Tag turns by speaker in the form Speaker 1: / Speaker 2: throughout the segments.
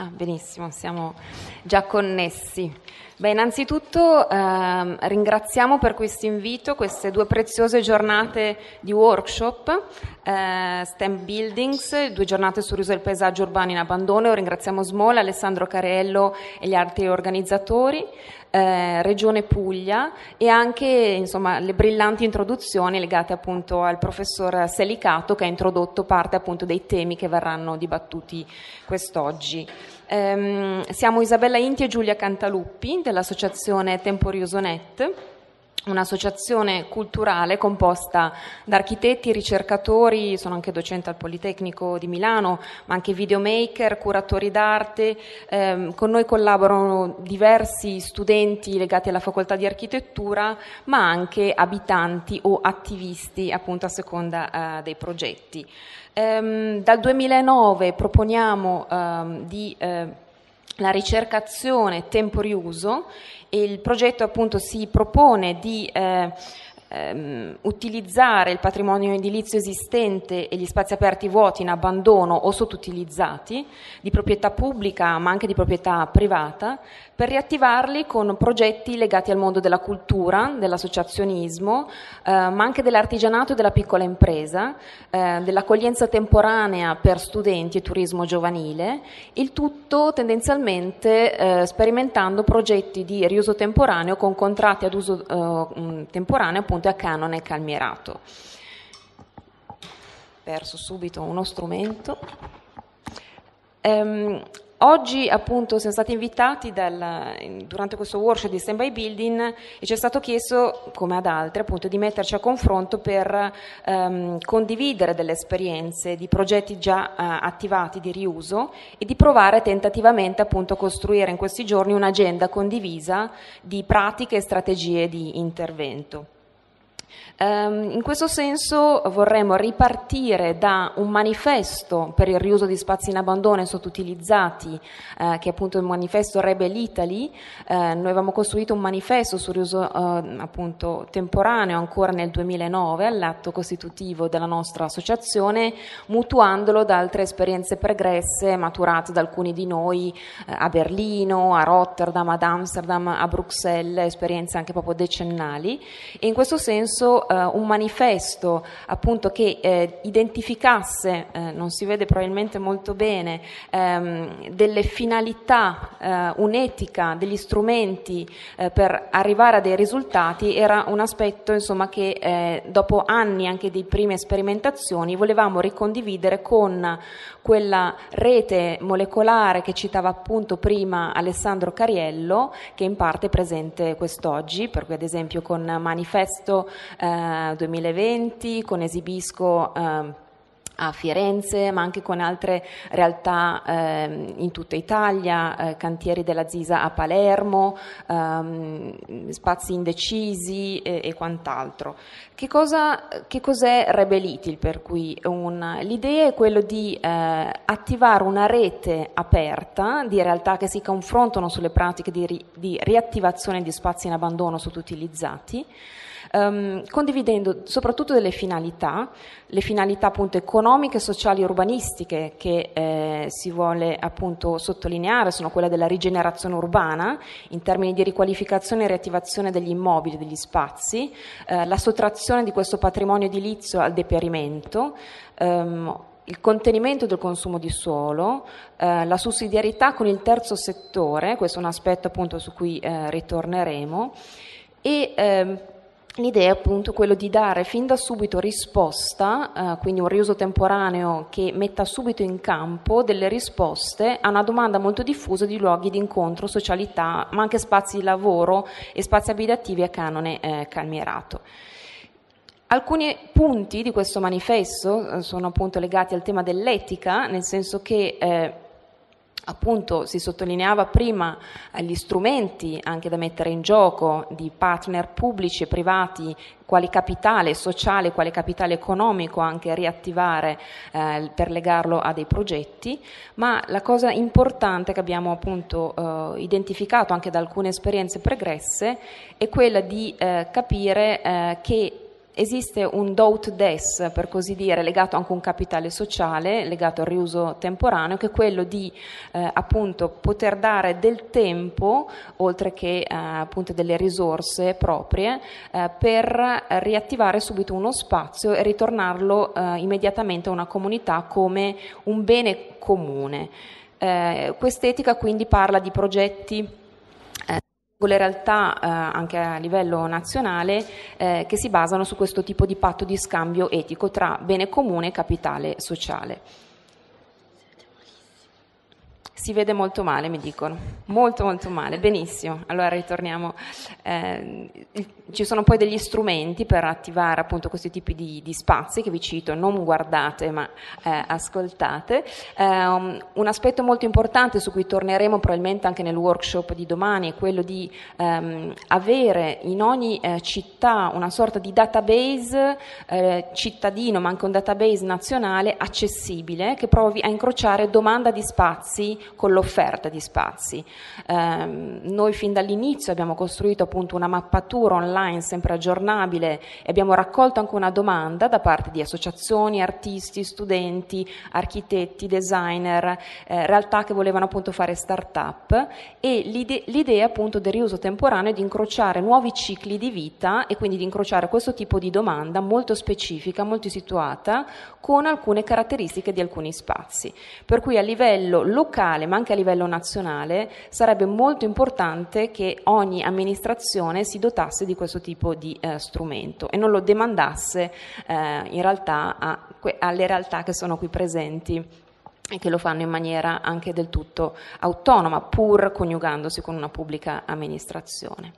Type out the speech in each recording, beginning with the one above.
Speaker 1: Ah, benissimo, siamo già connessi. Beh, innanzitutto eh, ringraziamo per questo invito, queste due preziose giornate di workshop, eh, STEM Buildings, due giornate sul riso del paesaggio urbano in abbandono. Ringraziamo SMOL, Alessandro Carello e gli altri organizzatori, eh, Regione Puglia e anche insomma, le brillanti introduzioni legate appunto al professor Selicato che ha introdotto parte appunto dei temi che verranno dibattuti quest'oggi. Um, siamo Isabella Inti e Giulia Cantaluppi dell'associazione Temporioso Net un'associazione culturale composta da architetti, ricercatori, sono anche docente al Politecnico di Milano, ma anche videomaker, curatori d'arte. Eh, con noi collaborano diversi studenti legati alla facoltà di architettura, ma anche abitanti o attivisti, appunto a seconda eh, dei progetti. Ehm, dal 2009 proponiamo ehm, di, eh, la ricercazione tempo riuso e il progetto appunto si propone di eh, Ehm, utilizzare il patrimonio edilizio esistente e gli spazi aperti vuoti in abbandono o sottutilizzati di proprietà pubblica ma anche di proprietà privata per riattivarli con progetti legati al mondo della cultura, dell'associazionismo, eh, ma anche dell'artigianato e della piccola impresa, eh, dell'accoglienza temporanea per studenti e turismo giovanile, il tutto tendenzialmente eh, sperimentando progetti di riuso temporaneo con contratti ad uso eh, temporaneo appunto appunto a canone calmierato. Perso subito uno strumento. Ehm, Oggi appunto siamo stati invitati dal, durante questo workshop di stand by building e ci è stato chiesto, come ad altri, appunto, di metterci a confronto per ehm, condividere delle esperienze di progetti già eh, attivati di riuso e di provare tentativamente appunto a costruire in questi giorni un'agenda condivisa di pratiche e strategie di intervento. Ehm, in questo senso vorremmo ripartire da un manifesto per il riuso di spazi in abbandono e sottoutilizzati, eh, che è appunto il manifesto Rebel Italy. Eh, noi avevamo costruito un manifesto sul riuso eh, appunto temporaneo ancora nel 2009 all'atto costitutivo della nostra associazione, mutuandolo da altre esperienze pregresse maturate da alcuni di noi eh, a Berlino, a Rotterdam, ad Amsterdam, a Bruxelles, esperienze anche proprio decennali. E in questo senso senso eh, un manifesto appunto che eh, identificasse, eh, non si vede probabilmente molto bene, ehm, delle finalità, un'etica, degli strumenti per arrivare a dei risultati era un aspetto insomma, che dopo anni anche di prime sperimentazioni volevamo ricondividere con quella rete molecolare che citava appunto prima Alessandro Cariello, che in parte è presente quest'oggi, per cui ad esempio con manifesto eh, 2020 con Esibisco. Eh, a Firenze, ma anche con altre realtà eh, in tutta Italia, eh, cantieri della Zisa a Palermo, ehm, spazi indecisi e, e quant'altro. Che, cosa, che cos'è Rebelitil? Per cui una, l'idea è quella di eh, attivare una rete aperta di realtà che si confrontano sulle pratiche di, ri, di riattivazione di spazi in abbandono sottutilizzati ehm, condividendo soprattutto delle finalità, le finalità appunto economiche, sociali e urbanistiche che eh, si vuole appunto sottolineare sono quella della rigenerazione urbana in termini di riqualificazione e riattivazione degli immobili, degli spazi, eh, la sottrazione di questo patrimonio edilizio al deperimento, ehm, il contenimento del consumo di suolo, eh, la sussidiarietà con il terzo settore, questo è un aspetto appunto su cui eh, ritorneremo, e ehm, L'idea è appunto quello di dare fin da subito risposta, eh, quindi un riuso temporaneo che metta subito in campo delle risposte a una domanda molto diffusa di luoghi di incontro, socialità, ma anche spazi di lavoro e spazi abitativi a canone eh, calmierato. Alcuni punti di questo manifesto eh, sono appunto legati al tema dell'etica, nel senso che eh, appunto si sottolineava prima eh, gli strumenti anche da mettere in gioco di partner pubblici e privati quale capitale sociale, quale capitale economico anche riattivare eh, per legarlo a dei progetti, ma la cosa importante che abbiamo appunto eh, identificato anche da alcune esperienze pregresse è quella di eh, capire eh, che esiste un doubt des, per così dire, legato anche a un capitale sociale, legato al riuso temporaneo, che è quello di eh, appunto poter dare del tempo, oltre che eh, appunto delle risorse proprie, eh, per riattivare subito uno spazio e ritornarlo eh, immediatamente a una comunità come un bene comune. Eh, quest'etica quindi parla di progetti le realtà eh, anche a livello nazionale eh, che si basano su questo tipo di patto di scambio etico tra bene comune e capitale sociale. Si vede molto male, mi dicono. Molto, molto male. Benissimo. Allora ritorniamo. Eh, ci sono poi degli strumenti per attivare appunto questi tipi di, di spazi che vi cito, non guardate ma eh, ascoltate. Eh, un aspetto molto importante su cui torneremo probabilmente anche nel workshop di domani è quello di ehm, avere in ogni eh, città una sorta di database eh, cittadino, ma anche un database nazionale accessibile che provi a incrociare domanda di spazi con l'offerta di spazi. Eh, noi fin dall'inizio abbiamo costruito appunto una mappatura online sempre aggiornabile e abbiamo raccolto anche una domanda da parte di associazioni, artisti, studenti, architetti, designer, eh, realtà che volevano appunto fare start-up e l'ide- l'idea appunto del riuso temporaneo è di incrociare nuovi cicli di vita e quindi di incrociare questo tipo di domanda molto specifica, molto situata con alcune caratteristiche di alcuni spazi. Per cui a livello locale ma anche a livello nazionale, sarebbe molto importante che ogni amministrazione si dotasse di questo tipo di eh, strumento e non lo demandasse eh, in realtà a, alle realtà che sono qui presenti e che lo fanno in maniera anche del tutto autonoma, pur coniugandosi con una pubblica amministrazione.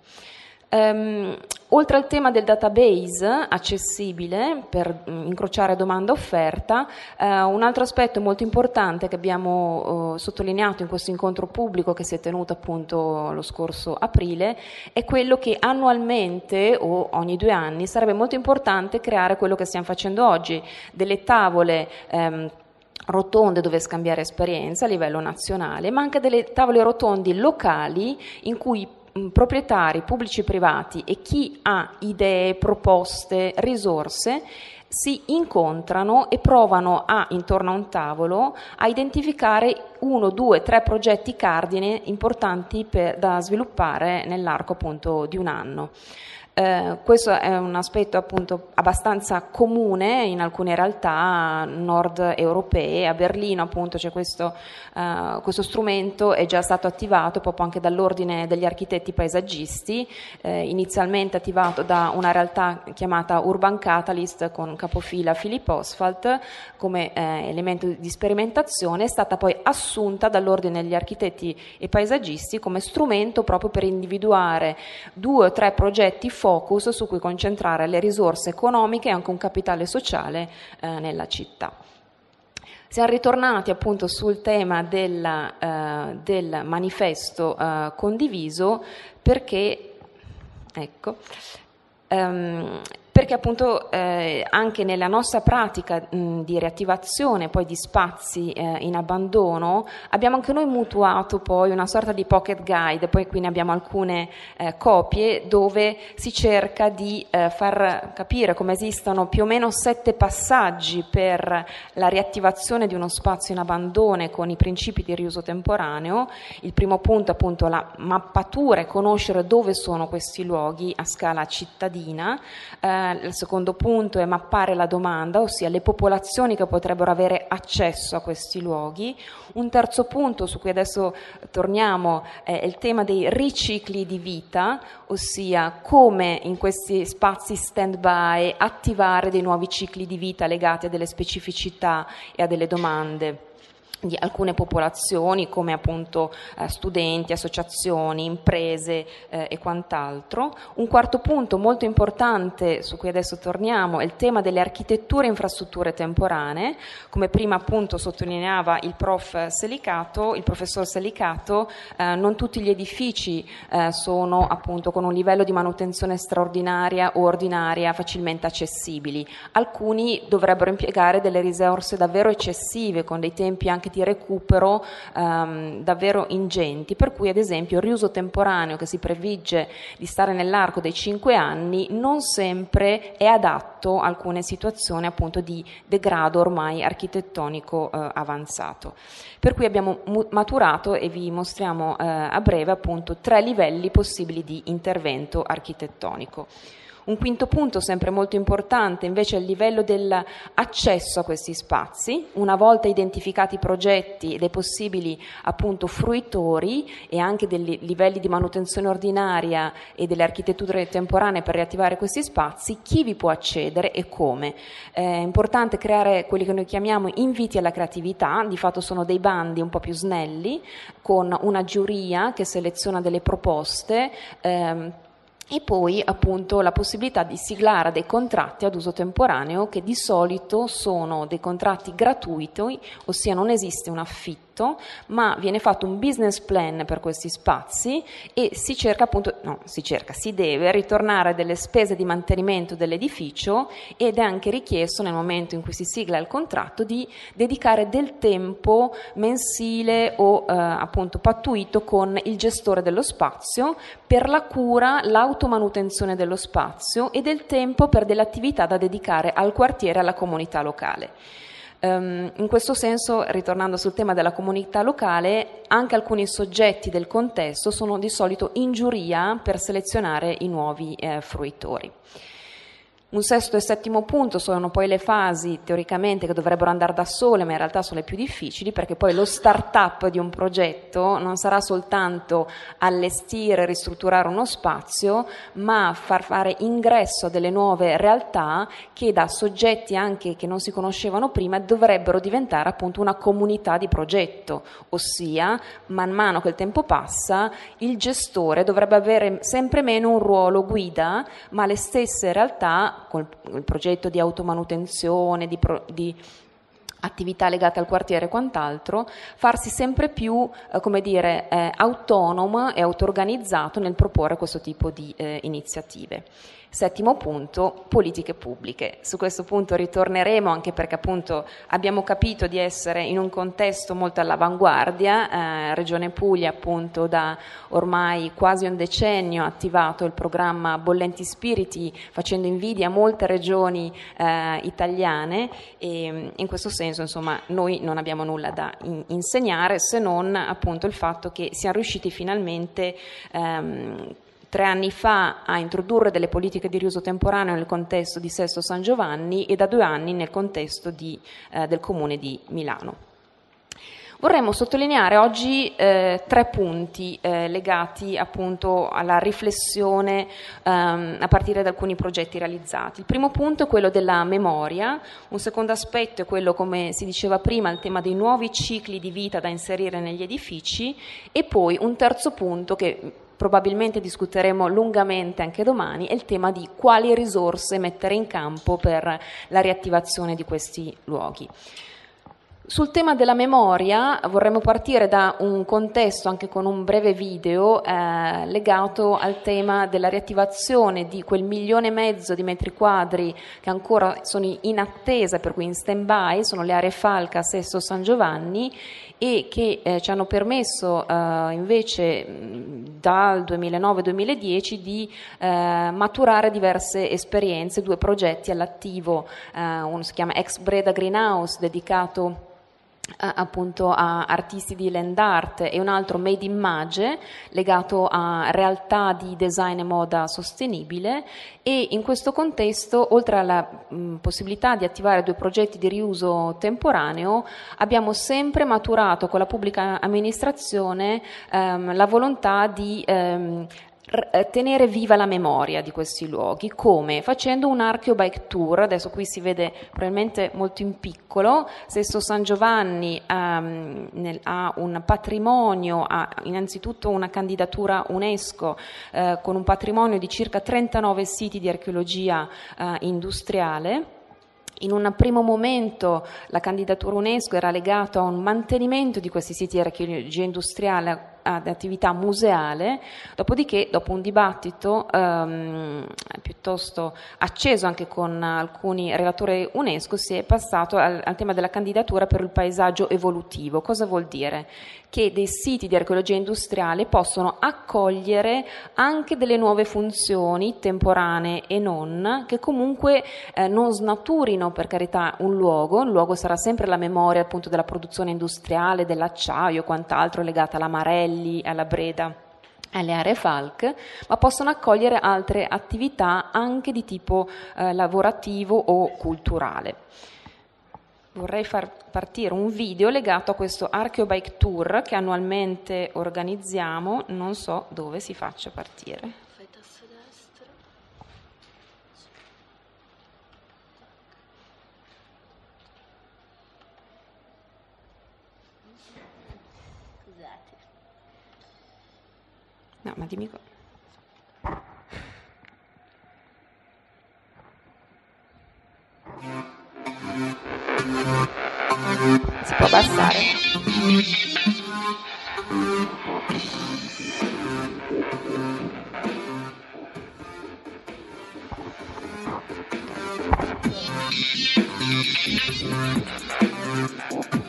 Speaker 1: Um, oltre al tema del database accessibile per mm, incrociare domanda-offerta, uh, eh, un altro aspetto molto importante che abbiamo uh, sottolineato in questo incontro pubblico che si è tenuto appunto lo scorso aprile è quello che annualmente o ogni due anni sarebbe molto importante creare quello che stiamo facendo oggi, delle tavole um, rotonde dove scambiare esperienze a livello nazionale, ma anche delle tavole rotondi locali in cui Mm, proprietari pubblici e privati e chi ha idee, proposte, risorse si incontrano e provano a, intorno a un tavolo a identificare uno, due, tre progetti cardine importanti per, da sviluppare nell'arco appunto di un anno. Eh, questo è un aspetto appunto abbastanza comune in alcune realtà nord europee, a Berlino appunto c'è questo, eh, questo strumento, è già stato attivato proprio anche dall'ordine degli architetti paesaggisti, eh, inizialmente attivato da una realtà chiamata Urban Catalyst con capofila Filippo Osfalt come eh, elemento di sperimentazione, è stata poi assunta dall'ordine degli architetti e paesaggisti come strumento proprio per individuare due o tre progetti focus su cui concentrare le risorse economiche e anche un capitale sociale eh, nella città. Siamo ritornati appunto sul tema della, eh, del manifesto eh, condiviso perché, ecco, ehm, perché appunto eh, anche nella nostra pratica mh, di riattivazione poi di spazi eh, in abbandono abbiamo anche noi mutuato poi una sorta di pocket guide, poi qui ne abbiamo alcune eh, copie dove si cerca di eh, far capire come esistono più o meno sette passaggi per la riattivazione di uno spazio in abbandono con i principi di riuso temporaneo. Il primo punto appunto la mappatura e conoscere dove sono questi luoghi a scala cittadina. Eh, il secondo punto è mappare la domanda, ossia le popolazioni che potrebbero avere accesso a questi luoghi. Un terzo punto su cui adesso torniamo è il tema dei ricicli di vita, ossia come in questi spazi stand-by attivare dei nuovi cicli di vita legati a delle specificità e a delle domande di alcune popolazioni come appunto eh, studenti, associazioni, imprese eh, e quant'altro. Un quarto punto molto importante su cui adesso torniamo è il tema delle architetture e infrastrutture temporanee, come prima appunto sottolineava il prof Selicato, il professor Selicato, eh, non tutti gli edifici eh, sono appunto con un livello di manutenzione straordinaria o ordinaria facilmente accessibili. Alcuni dovrebbero impiegare delle risorse davvero eccessive con dei tempi anche di recupero ehm, davvero ingenti, per cui ad esempio il riuso temporaneo che si previgge di stare nell'arco dei 5 anni non sempre è adatto a alcune situazioni appunto di degrado ormai architettonico eh, avanzato. Per cui abbiamo maturato e vi mostriamo eh, a breve appunto tre livelli possibili di intervento architettonico. Un quinto punto, sempre molto importante, invece è il livello dell'accesso a questi spazi. Una volta identificati i progetti e dei possibili appunto, fruitori e anche dei livelli di manutenzione ordinaria e delle architetture temporanee per riattivare questi spazi, chi vi può accedere e come? È importante creare quelli che noi chiamiamo inviti alla creatività, di fatto sono dei bandi un po' più snelli, con una giuria che seleziona delle proposte. Ehm, e poi appunto la possibilità di siglare dei contratti ad uso temporaneo che di solito sono dei contratti gratuiti, ossia non esiste un affitto affitto, ma viene fatto un business plan per questi spazi e si cerca appunto, no, si cerca, si deve ritornare delle spese di mantenimento dell'edificio ed è anche richiesto nel momento in cui si sigla il contratto di dedicare del tempo mensile o eh, appunto pattuito con il gestore dello spazio per la cura, l'automanutenzione dello spazio e del tempo per delle attività da dedicare al quartiere alla comunità locale. Ehm, in questo senso, ritornando sul tema della comunità locale, anche alcuni soggetti del contesto sono di solito in giuria per selezionare i nuovi eh, fruitori. Un sesto e settimo punto sono poi le fasi teoricamente che dovrebbero andare da sole, ma in realtà sono le più difficili perché poi lo start-up di un progetto non sarà soltanto allestire, e ristrutturare uno spazio, ma far fare ingresso a delle nuove realtà che da soggetti anche che non si conoscevano prima dovrebbero diventare appunto una comunità di progetto, ossia man mano che il tempo passa il gestore dovrebbe avere sempre meno un ruolo guida, ma le stesse realtà con il progetto di automanutenzione, di, pro, di attività legate al quartiere e quant'altro, farsi sempre più eh, come dire, eh, autonoma e auto-organizzato nel proporre questo tipo di eh, iniziative. Settimo punto, politiche pubbliche. Su questo punto ritorneremo anche perché appunto abbiamo capito di essere in un contesto molto all'avanguardia. Eh, Regione Puglia appunto da ormai quasi un decennio ha attivato il programma Bollenti Spiriti facendo invidia a molte regioni eh, italiane e mm, in questo senso insomma noi non abbiamo nulla da in- insegnare se non appunto il fatto che siamo riusciti finalmente ehm, tre anni fa a introdurre delle politiche di riuso temporaneo nel contesto di Sesto San Giovanni e da due anni nel contesto di, eh, del comune di Milano. Vorremmo sottolineare oggi eh, tre punti eh, legati appunto alla riflessione ehm, a partire da alcuni progetti realizzati. Il primo punto è quello della memoria, un secondo aspetto è quello, come si diceva prima, il tema dei nuovi cicli di vita da inserire negli edifici e poi un terzo punto che probabilmente discuteremo lungamente anche domani, è il tema di quali risorse mettere in campo per la riattivazione di questi luoghi. Sul tema della memoria vorremmo partire da un contesto, anche con un breve video, eh, legato al tema della riattivazione di quel milione e mezzo di metri quadri che ancora sono in attesa, per cui in stand-by, sono le aree Falca, Sesto San Giovanni e che eh, ci hanno permesso eh, invece dal 2009-2010 di eh, maturare diverse esperienze, due progetti all'attivo, eh, uno si chiama Ex Breda Greenhouse dedicato eh, appunto a artisti di land art e un altro made in Mage legato a realtà di design e moda sostenibile e in questo contesto oltre alla mh, possibilità di attivare due progetti di riuso temporaneo abbiamo sempre maturato con la pubblica amministrazione ehm, la volontà di ehm, eh, tenere viva la memoria di questi luoghi, come facendo un archeobike tour, adesso qui si vede probabilmente molto in piccolo, Sesto San Giovanni um, nel, ha un patrimonio, ha innanzitutto una candidatura UNESCO eh, con un patrimonio di circa 39 siti di archeologia eh, industriale. In un primo momento la candidatura UNESCO era legata a un mantenimento di questi siti di archeologia industriale ad eh, attività museale, dopodiché dopo un dibattito ehm, piuttosto acceso anche con alcuni relatori UNESCO si è passato al, al tema della candidatura per il paesaggio evolutivo. Cosa vuol dire? che dei siti di archeologia industriale possono accogliere anche delle nuove funzioni temporanee e non, che comunque eh, non snaturino per carità un luogo, un luogo sarà sempre la memoria appunto della produzione industriale, dell'acciaio e quant'altro legata alla Marelli, alla Breda alle aree FALC, ma possono accogliere altre attività anche di tipo eh, lavorativo o culturale vorrei far partire un video legato a questo Archeobike Tour che annualmente organizziamo, non so dove si faccia partire. No, ma dimmi cosa. Yeah. Se passar. Thank né?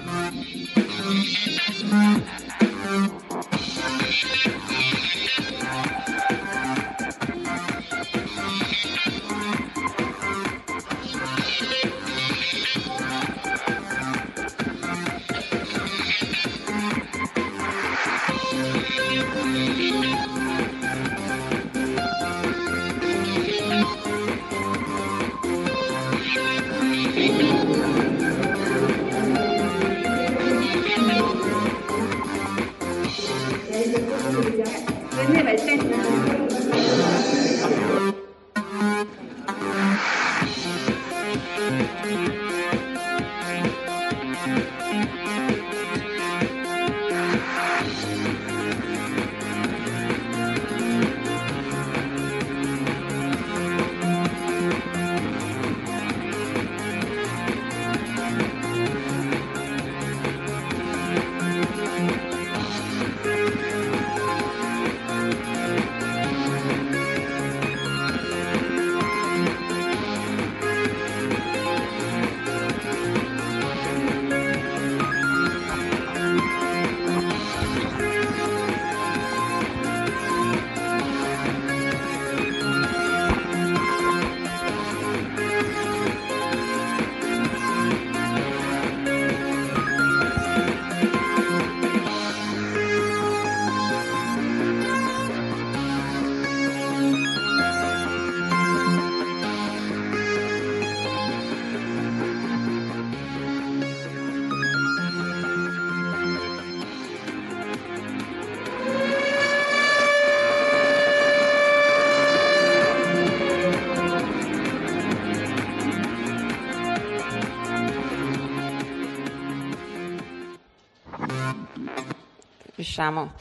Speaker 1: riusciamo,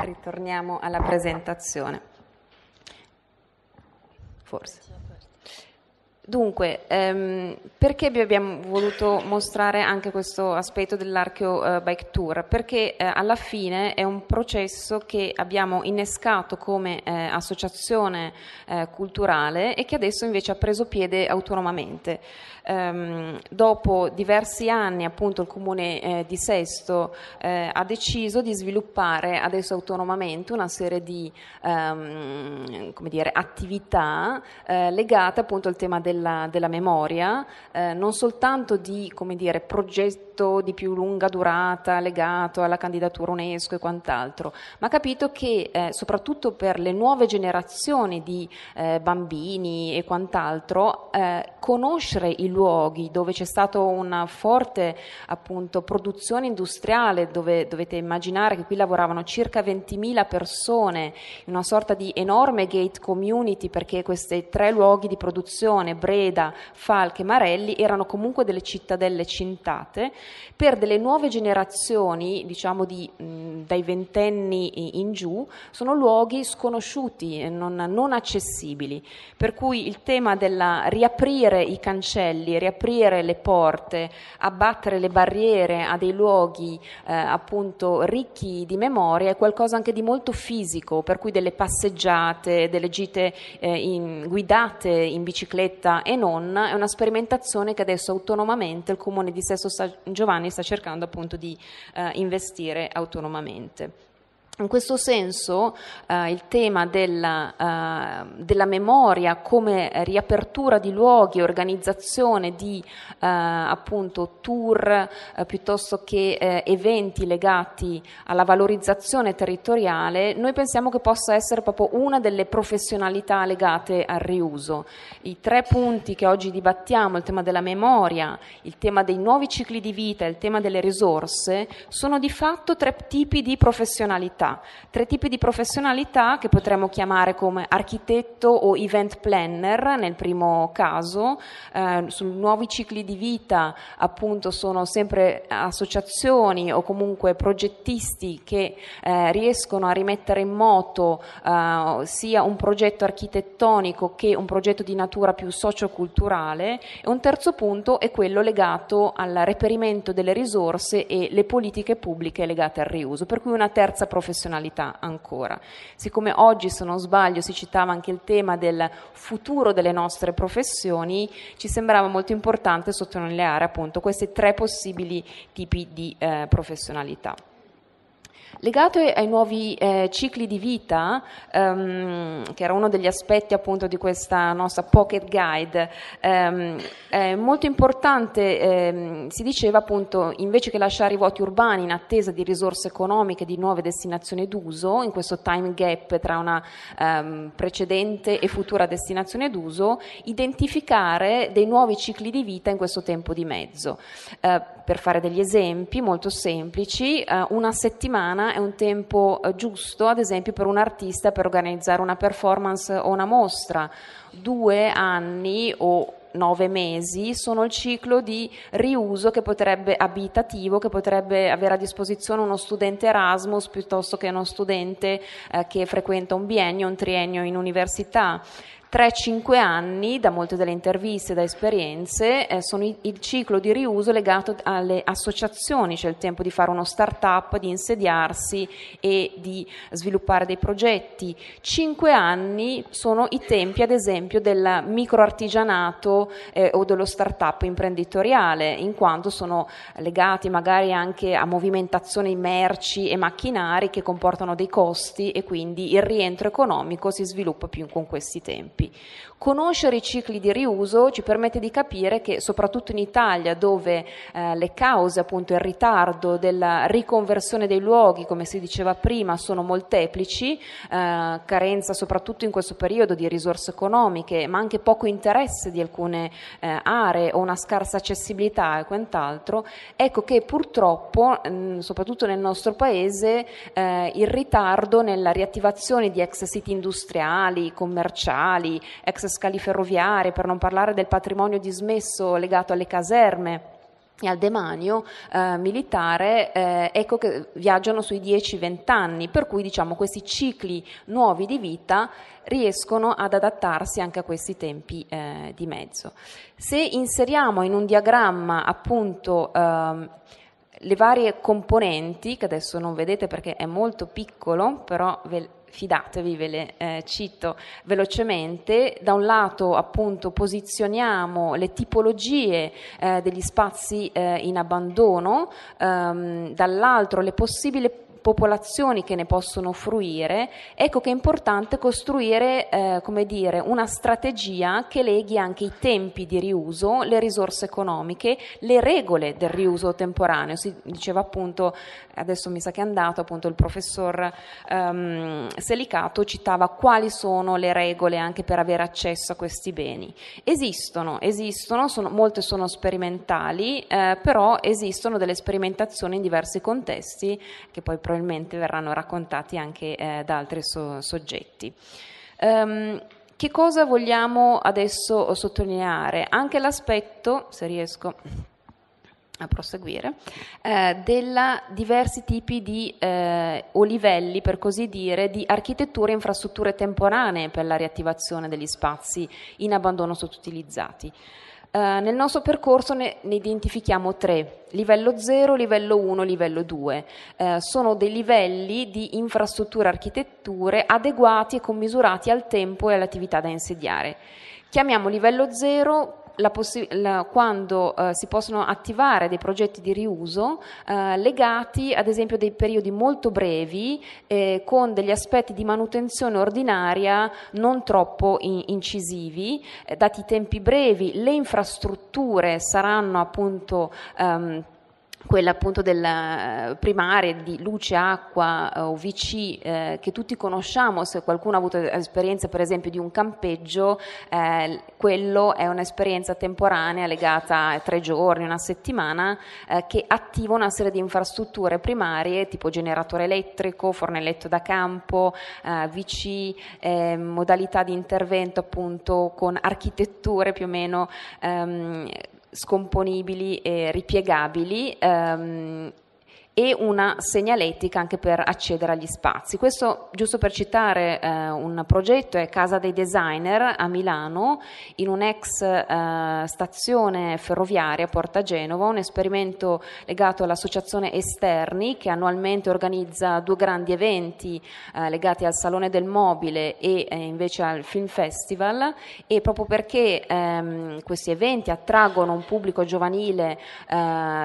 Speaker 1: ritorniamo alla presentazione. Forse. Dunque, ehm, perché vi abbiamo voluto mostrare anche questo aspetto dell'archeo eh, bike tour? Perché eh, alla fine è un processo che abbiamo innescato come eh, associazione eh, culturale e che adesso invece ha preso piede autonomamente. Ehm, dopo diversi anni appunto il comune eh, di Sesto eh, ha deciso di sviluppare adesso autonomamente una serie di ehm, dire, attività legate appunto al tema della, della memoria non soltanto di dire, proget- progetto di più lunga durata legato alla candidatura UNESCO e quant'altro, ma ha capito che eh, soprattutto per le nuove generazioni di eh, bambini e quant'altro, eh, conoscere i luoghi dove c'è stata una forte appunto, produzione industriale, dove dovete immaginare che qui lavoravano circa 20.000 persone, in una sorta di enorme gate community, perché questi tre luoghi di produzione, Breda, Falche e Marelli, erano comunque delle cittadelle cintate per delle nuove generazioni, diciamo di, mh, mm, dai ventenni in giù, sono luoghi sconosciuti, non, non accessibili. Per cui il tema del riaprire i cancelli, riaprire le porte, abbattere le barriere a dei luoghi eh, appunto ricchi di memoria è qualcosa anche di molto fisico, per cui delle passeggiate, delle gite eh, in, guidate in bicicletta e non, è una sperimentazione che adesso autonomamente il comune di Sesto San Giovanni sta cercando appunto di eh, investire autonomamente. In questo senso eh, il tema della, eh, della, memoria come riapertura di luoghi, organizzazione di eh, appunto, tour eh, piuttosto che eh, eventi legati alla valorizzazione territoriale, noi pensiamo che possa essere proprio una delle professionalità legate al riuso. I tre punti che oggi dibattiamo, il tema della memoria, il tema dei nuovi cicli di vita e il tema delle risorse, sono di fatto tre tipi di professionalità società, tre tipi di professionalità che potremmo chiamare come architetto o event planner nel primo caso, eh, su nuovi cicli di vita appunto sono sempre associazioni o comunque progettisti che eh, riescono a rimettere in moto eh, sia un progetto architettonico che un progetto di natura più socioculturale e un terzo punto è quello legato al reperimento delle risorse e le politiche pubbliche legate al riuso, per cui una terza professionalità professionalità ancora. Siccome oggi, se non sbaglio, si citava anche il tema del futuro delle nostre professioni, ci sembrava molto importante sottolineare appunto questi tre possibili tipi di eh, professionalità. Legato ai nuovi eh, cicli di vita, ehm, che era uno degli aspetti appunto di questa nostra pocket guide, ehm, è molto importante, ehm, si diceva appunto, invece che lasciare i vuoti urbani in attesa di risorse economiche, di nuove destinazioni d'uso, in questo time gap tra una ehm, precedente e futura destinazione d'uso, identificare dei nuovi cicli di vita in questo tempo di mezzo. Eh, per fare degli esempi molto semplici, eh, una settimana è un tempo eh, giusto, ad esempio, per un artista per organizzare una performance o una mostra, due anni o nove mesi sono il ciclo di riuso che potrebbe, abitativo che potrebbe avere a disposizione uno studente Erasmus piuttosto che uno studente eh, che frequenta un biennio, un triennio in università. 3-5 anni, da molte delle interviste, e da esperienze, eh, sono i, il ciclo di riuso legato alle associazioni, cioè il tempo di fare uno start-up, di insediarsi e di sviluppare dei progetti. 5 anni sono i tempi, ad esempio, del microartigianato eh, o dello start-up imprenditoriale, in quanto sono legati magari anche a movimentazioni merci e macchinari che comportano dei costi e quindi il rientro economico si sviluppa più con questi tempi. tempi. Conoscere i cicli di riuso ci permette di capire che soprattutto in Italia dove eh, le cause, appunto il ritardo della riconversione dei luoghi, come si diceva prima, sono molteplici, eh, carenza soprattutto in questo periodo di risorse economiche, ma anche poco interesse di alcune eh, aree o una scarsa accessibilità e quant'altro, ecco che purtroppo, mh, mm, soprattutto nel nostro paese, eh, il ritardo nella riattivazione di ex siti industriali, commerciali, ex scali ferroviarie, per non parlare del patrimonio dismesso legato alle caserme e al demanio eh, militare eh, ecco che viaggiano sui 10-20 anni, per cui diciamo questi cicli nuovi di vita riescono ad adattarsi anche a questi tempi eh, di mezzo. Se inseriamo in un diagramma appunto ehm, le varie componenti, che adesso non vedete perché è molto piccolo, però ve, fidatevi, ve le eh, cito velocemente. Da un lato appunto posizioniamo le tipologie eh, degli spazi eh, in abbandono, ehm, dall'altro le possibili popolazioni che ne possono fruire, ecco che è importante costruire eh, come dire, una strategia che leghi anche i tempi di riuso, le risorse economiche, le regole del riuso temporaneo. Si diceva appunto, adesso mi sa che è andato appunto il professor ehm, Selicato, citava quali sono le regole anche per avere accesso a questi beni. Esistono, esistono, sono, molte sono sperimentali, eh, però esistono delle sperimentazioni in diversi contesti che poi probabilmente probabilmente verranno raccontati anche eh, da altri so- soggetti. Um, che cosa vogliamo adesso sottolineare? Anche l'aspetto, se riesco a proseguire, eh, della diversi tipi di eh, o livelli, per così dire, di architetture e infrastrutture temporanee per la riattivazione degli spazi in abbandono sottotilizzati. Eh, nel nostro percorso ne, ne, identifichiamo tre, livello 0, livello 1, livello 2. Eh, sono dei livelli di infrastrutture architetture adeguati e commisurati al tempo e all'attività da insediare. Chiamiamo livello 0 la possi- la, quando eh, si possono attivare dei progetti di riuso eh, legati ad esempio a dei periodi molto brevi eh, con degli aspetti di manutenzione ordinaria non troppo in- incisivi, eh, dati i tempi brevi, le infrastrutture saranno appunto... Ehm, quella appunto della eh, primaria di luce, acqua, UVC, eh, eh, che tutti conosciamo, se qualcuno ha avuto esperienza per esempio di un campeggio, eh, quello è un'esperienza temporanea legata a tre giorni, una settimana, eh, che attiva una serie di infrastrutture primarie tipo generatore elettrico, fornelletto da campo, eh, VC, modalità di intervento appunto con architetture più o meno ehm, scomponibili e ripiegabili ehm, e una segnaletica anche per accedere agli spazi. Questo, giusto per citare eh, un progetto, è Casa dei Designer a Milano, in un'ex eh, stazione ferroviaria Porta Genova, un esperimento legato all'associazione Esterni che annualmente organizza due grandi eventi eh, legati al Salone del Mobile e eh, invece al Film Festival e proprio perché ehm, questi eventi attraggono un pubblico giovanile eh,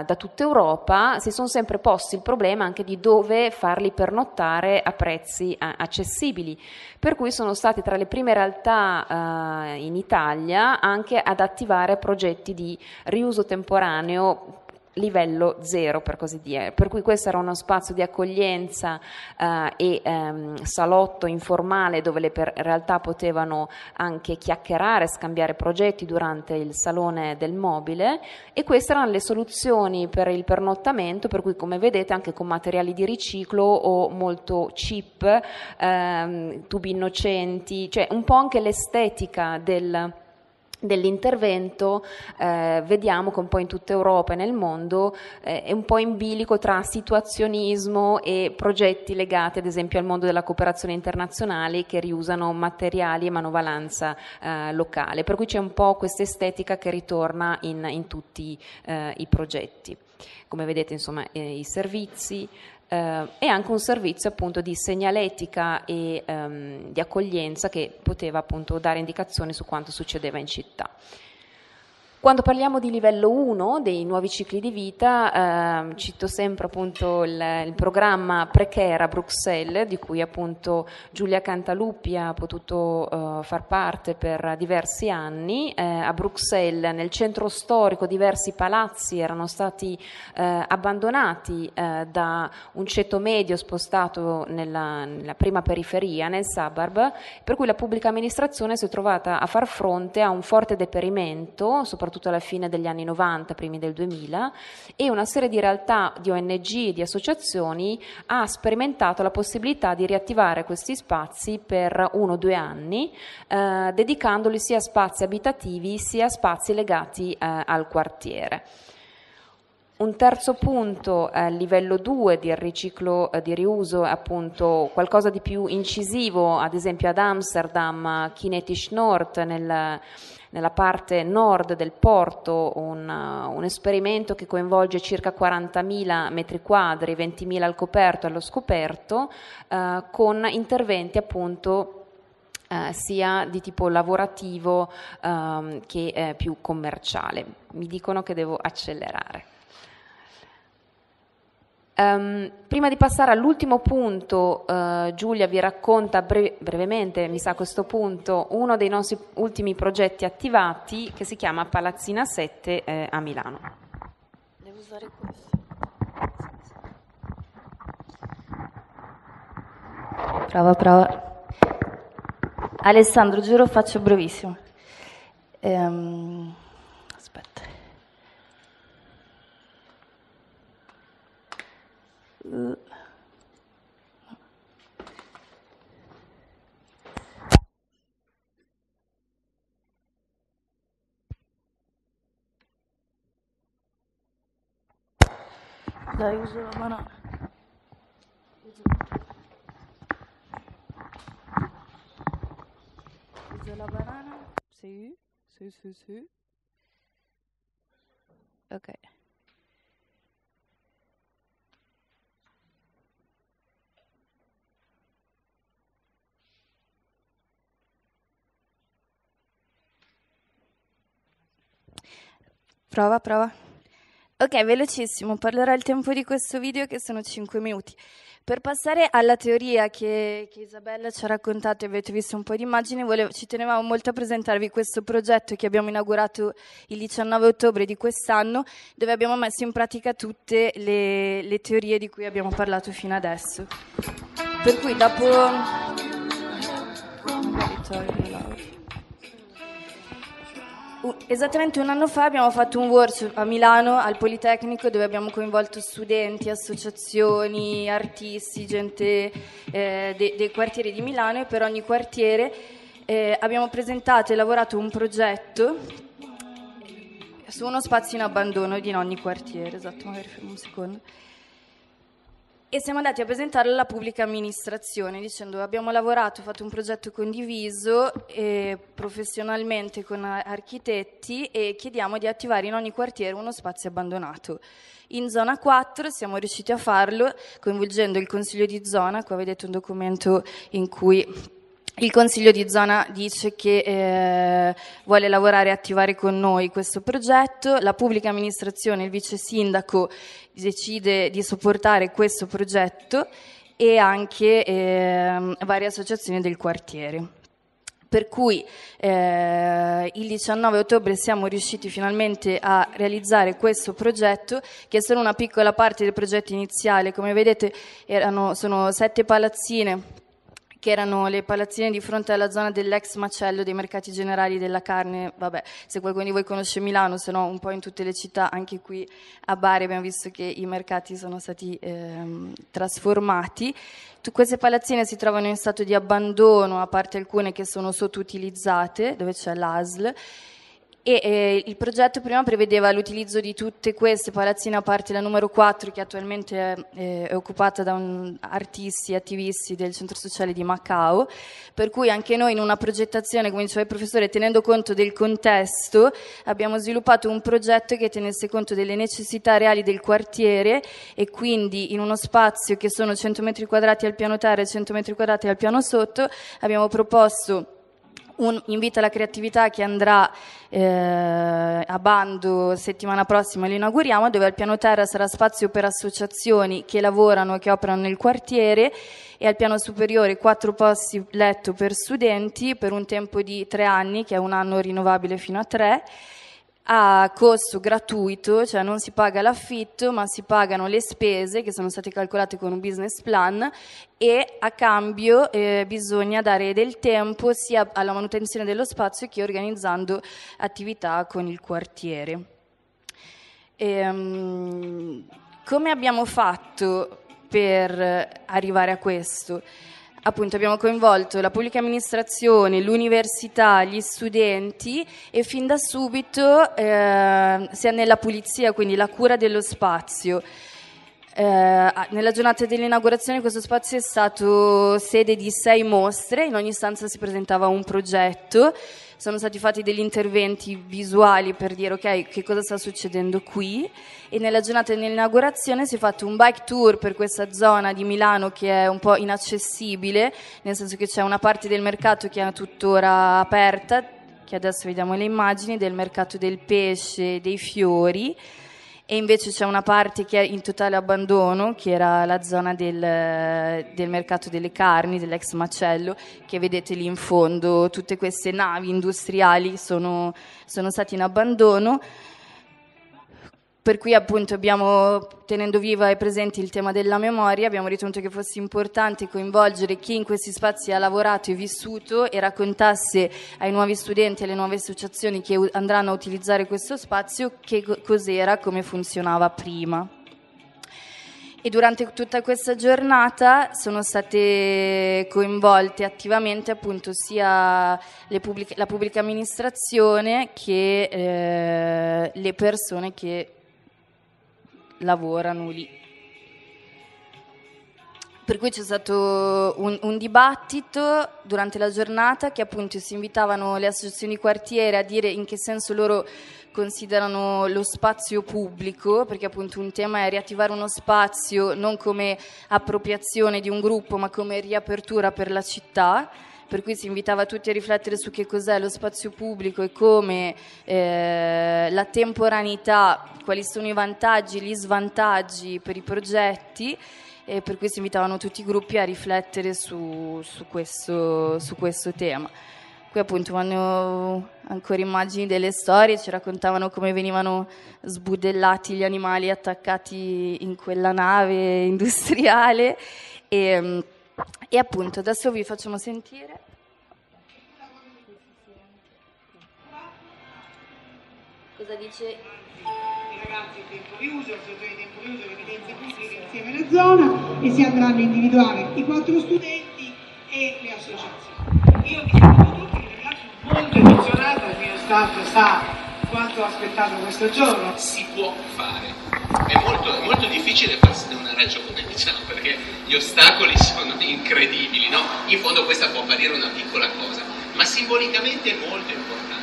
Speaker 1: da tutta Europa, si sono sempre posti posti il problema anche di dove farli pernottare a prezzi eh, accessibili, per cui sono state tra le prime realtà eh, in Italia anche ad attivare progetti di riuso temporaneo livello zero per così dire, per cui questo era uno spazio di accoglienza eh, e ehm, salotto informale dove le per- realtà potevano anche chiacchierare, scambiare progetti durante il salone del mobile e queste erano le soluzioni per il pernottamento, per cui come vedete anche con materiali di riciclo o molto cheap, ehm, tubi innocenti, cioè un po' anche l'estetica del dell'intervento eh, vediamo che un po' in tutta Europa e nel mondo eh, è un po' in bilico tra situazionismo e progetti legati ad esempio al mondo della cooperazione internazionale che riusano materiali e manovalanza eh, locale, per cui c'è un po' questa estetica che ritorna in, in tutti eh, i progetti. Come vedete insomma eh, i servizi, eh, e anche un servizio appunto di segnaletica e ehm, di accoglienza che poteva appunto dare indicazioni su quanto succedeva in città. Quando parliamo di livello 1 dei nuovi cicli di vita, eh, cito sempre appunto il, il programma Precare a Bruxelles, di cui appunto Giulia Cantaluppi ha potuto eh, far parte per diversi anni. Eh, a Bruxelles, nel centro storico, diversi palazzi erano stati eh, abbandonati eh, da un ceto medio spostato nella, nella prima periferia, nel suburb, per cui la pubblica amministrazione si è trovata a far fronte a un forte deperimento, soprattutto soprattutto alla fine degli anni 90, primi del 2000, e una serie di realtà di ONG, e di associazioni ha sperimentato la possibilità di riattivare questi spazi per uno o due anni, eh, dedicandoli sia a spazi abitativi sia a spazi legati eh, al quartiere. Un terzo punto, eh, livello 2 del riciclo eh, di riuso, è appunto qualcosa di più incisivo, ad esempio ad Amsterdam, eh, Kinetisch Nord, nel, nella parte nord del porto un, uh, un esperimento che coinvolge circa 40.000 metri quadri, 20.000 al coperto e allo scoperto, eh, con interventi appunto eh, sia di tipo lavorativo ehm, che eh, più commerciale. Mi dicono che devo accelerare. Um, prima di passare all'ultimo punto, uh, Giulia vi racconta bre- brevemente, mi sa a questo punto, uno dei nostri ultimi progetti attivati che si chiama Palazzina 7 eh, a Milano.
Speaker 2: Devo usare questo. Prova, prova. Alessandro, giuro faccio brevissimo. Ehm... Uh. لا يزول منع de la banana. See you? See, see, see. Okay. Prova, prova. Ok, velocissimo, parlerò il tempo di questo video che sono 5 minuti. Per passare alla teoria che, che Isabella ci ha raccontato e avete visto un po' di immagini, ci tenevamo molto a presentarvi questo progetto che abbiamo inaugurato il 19 ottobre di quest'anno, dove abbiamo messo in pratica tutte le, le teorie di cui abbiamo parlato fino adesso. Per cui dopo esattamente un anno fa abbiamo fatto un workshop a Milano al Politecnico dove abbiamo coinvolto studenti, associazioni, artisti, gente eh, de- dei quartieri di Milano e per ogni quartiere eh, abbiamo presentato e lavorato un progetto su uno spazio in abbandono di ogni quartiere. Esatto, magari fermo un secondo e siamo andati a presentarlo alla pubblica amministrazione dicendo abbiamo lavorato, fatto un progetto condiviso eh, professionalmente con architetti e chiediamo di attivare in ogni quartiere uno spazio abbandonato. In zona 4 siamo riusciti a farlo coinvolgendo il consiglio di zona, qua vedete un documento in cui il Consiglio di zona dice che eh, vuole lavorare e attivare con noi questo progetto, la pubblica amministrazione, il vice sindaco decide di supportare questo progetto e anche eh, varie associazioni del quartiere per cui eh, il 19 ottobre siamo riusciti finalmente a realizzare questo progetto che è solo una piccola parte del progetto iniziale, come vedete erano, sono sette palazzine che erano le palazzine di fronte alla zona dell'ex macello dei mercati generali della carne, vabbè, se qualcuno di voi conosce Milano, se no un po' in tutte le città, anche qui a Bari abbiamo visto che i mercati sono stati ehm, trasformati. Tu, queste palazzine si trovano in stato di abbandono, a parte alcune che sono sottoutilizzate, dove c'è l'ASL, e, eh, il progetto prima prevedeva l'utilizzo di tutte queste palazzine, a parte la numero 4 che attualmente eh, è, occupata da un, artisti e attivisti del centro sociale di Macao, per cui anche noi in una progettazione, come diceva il professore, tenendo conto del contesto, abbiamo sviluppato un progetto che tenesse conto delle necessità reali del quartiere e quindi in uno spazio che sono 100 metri quadrati al piano terra e 100 metri quadrati al piano sotto abbiamo proposto un invito alla creatività che andrà eh, a bando settimana prossima, lo inauguriamo, dove al piano terra sarà spazio per associazioni che lavorano e che operano nel quartiere e al piano superiore quattro posti letto per studenti per un tempo di tre anni, che è un anno rinnovabile fino a tre a costo gratuito, cioè non si paga l'affitto ma si pagano le spese che sono state calcolate con un business plan e a cambio eh, bisogna dare del tempo sia alla manutenzione dello spazio che organizzando attività con il quartiere. E, ehm, come abbiamo fatto per arrivare a questo? Appunto abbiamo coinvolto la pubblica amministrazione, l'università, gli studenti e fin da subito eh, sia nella pulizia, quindi la cura dello spazio. Eh, nella giornata dell'inaugurazione questo spazio è stato sede di sei mostre, in ogni stanza si presentava un progetto sono stati fatti degli interventi visuali per dire ok che cosa sta succedendo qui e nella giornata dell'inaugurazione si è fatto un bike tour per questa zona di Milano che è un po' inaccessibile, nel senso che c'è una parte del mercato che è tuttora aperta, che adesso vediamo le immagini del mercato del pesce, dei fiori e invece c'è una parte che è in totale abbandono, che era la zona del, del mercato delle carni, dell'ex macello, che vedete lì in fondo, tutte queste navi industriali sono, sono state in abbandono per cui appunto abbiamo, tenendo viva e presente il tema della memoria, abbiamo ritenuto che fosse importante coinvolgere chi in questi spazi ha lavorato e vissuto e raccontasse ai nuovi studenti e alle nuove associazioni che andranno a utilizzare questo spazio che cos'era, come funzionava prima. E durante tutta questa giornata sono state coinvolte attivamente appunto sia pubblica, la pubblica amministrazione che eh, le persone che lavorano lì. Per cui c'è stato un, un, dibattito durante la giornata che appunto si invitavano le associazioni quartiere a dire in che senso loro considerano lo spazio pubblico, perché appunto un tema è riattivare uno spazio non come appropriazione di un gruppo ma come riapertura per la città per cui si invitava tutti a riflettere su che cos'è lo spazio pubblico e come eh, la temporaneità, quali sono i vantaggi, e gli svantaggi per i progetti e per cui si invitavano tutti i gruppi a riflettere su, su, questo, su questo tema qui appunto vanno ancora immagini delle storie, ci raccontavano come venivano sbudellati gli animali attaccati in quella nave industriale e mm, e appunto adesso vi facciamo sentire. Cosa dice? ragazzi in tempo di uso, il settore di tempo di uso, le evidenze
Speaker 1: pubbliche insieme alla zona e si andranno a individuare i quattro
Speaker 2: studenti e le associazioni. Io vi saluto tutti, vi sono molto emozionata, il mio staff sa quanto ho aspettato
Speaker 1: questo giorno. Si può fare. È molto, è molto difficile farsene una ragione, diciamo, perché gli ostacoli sono incredibili, no? In fondo questa può apparire una piccola cosa, ma simbolicamente è molto importante.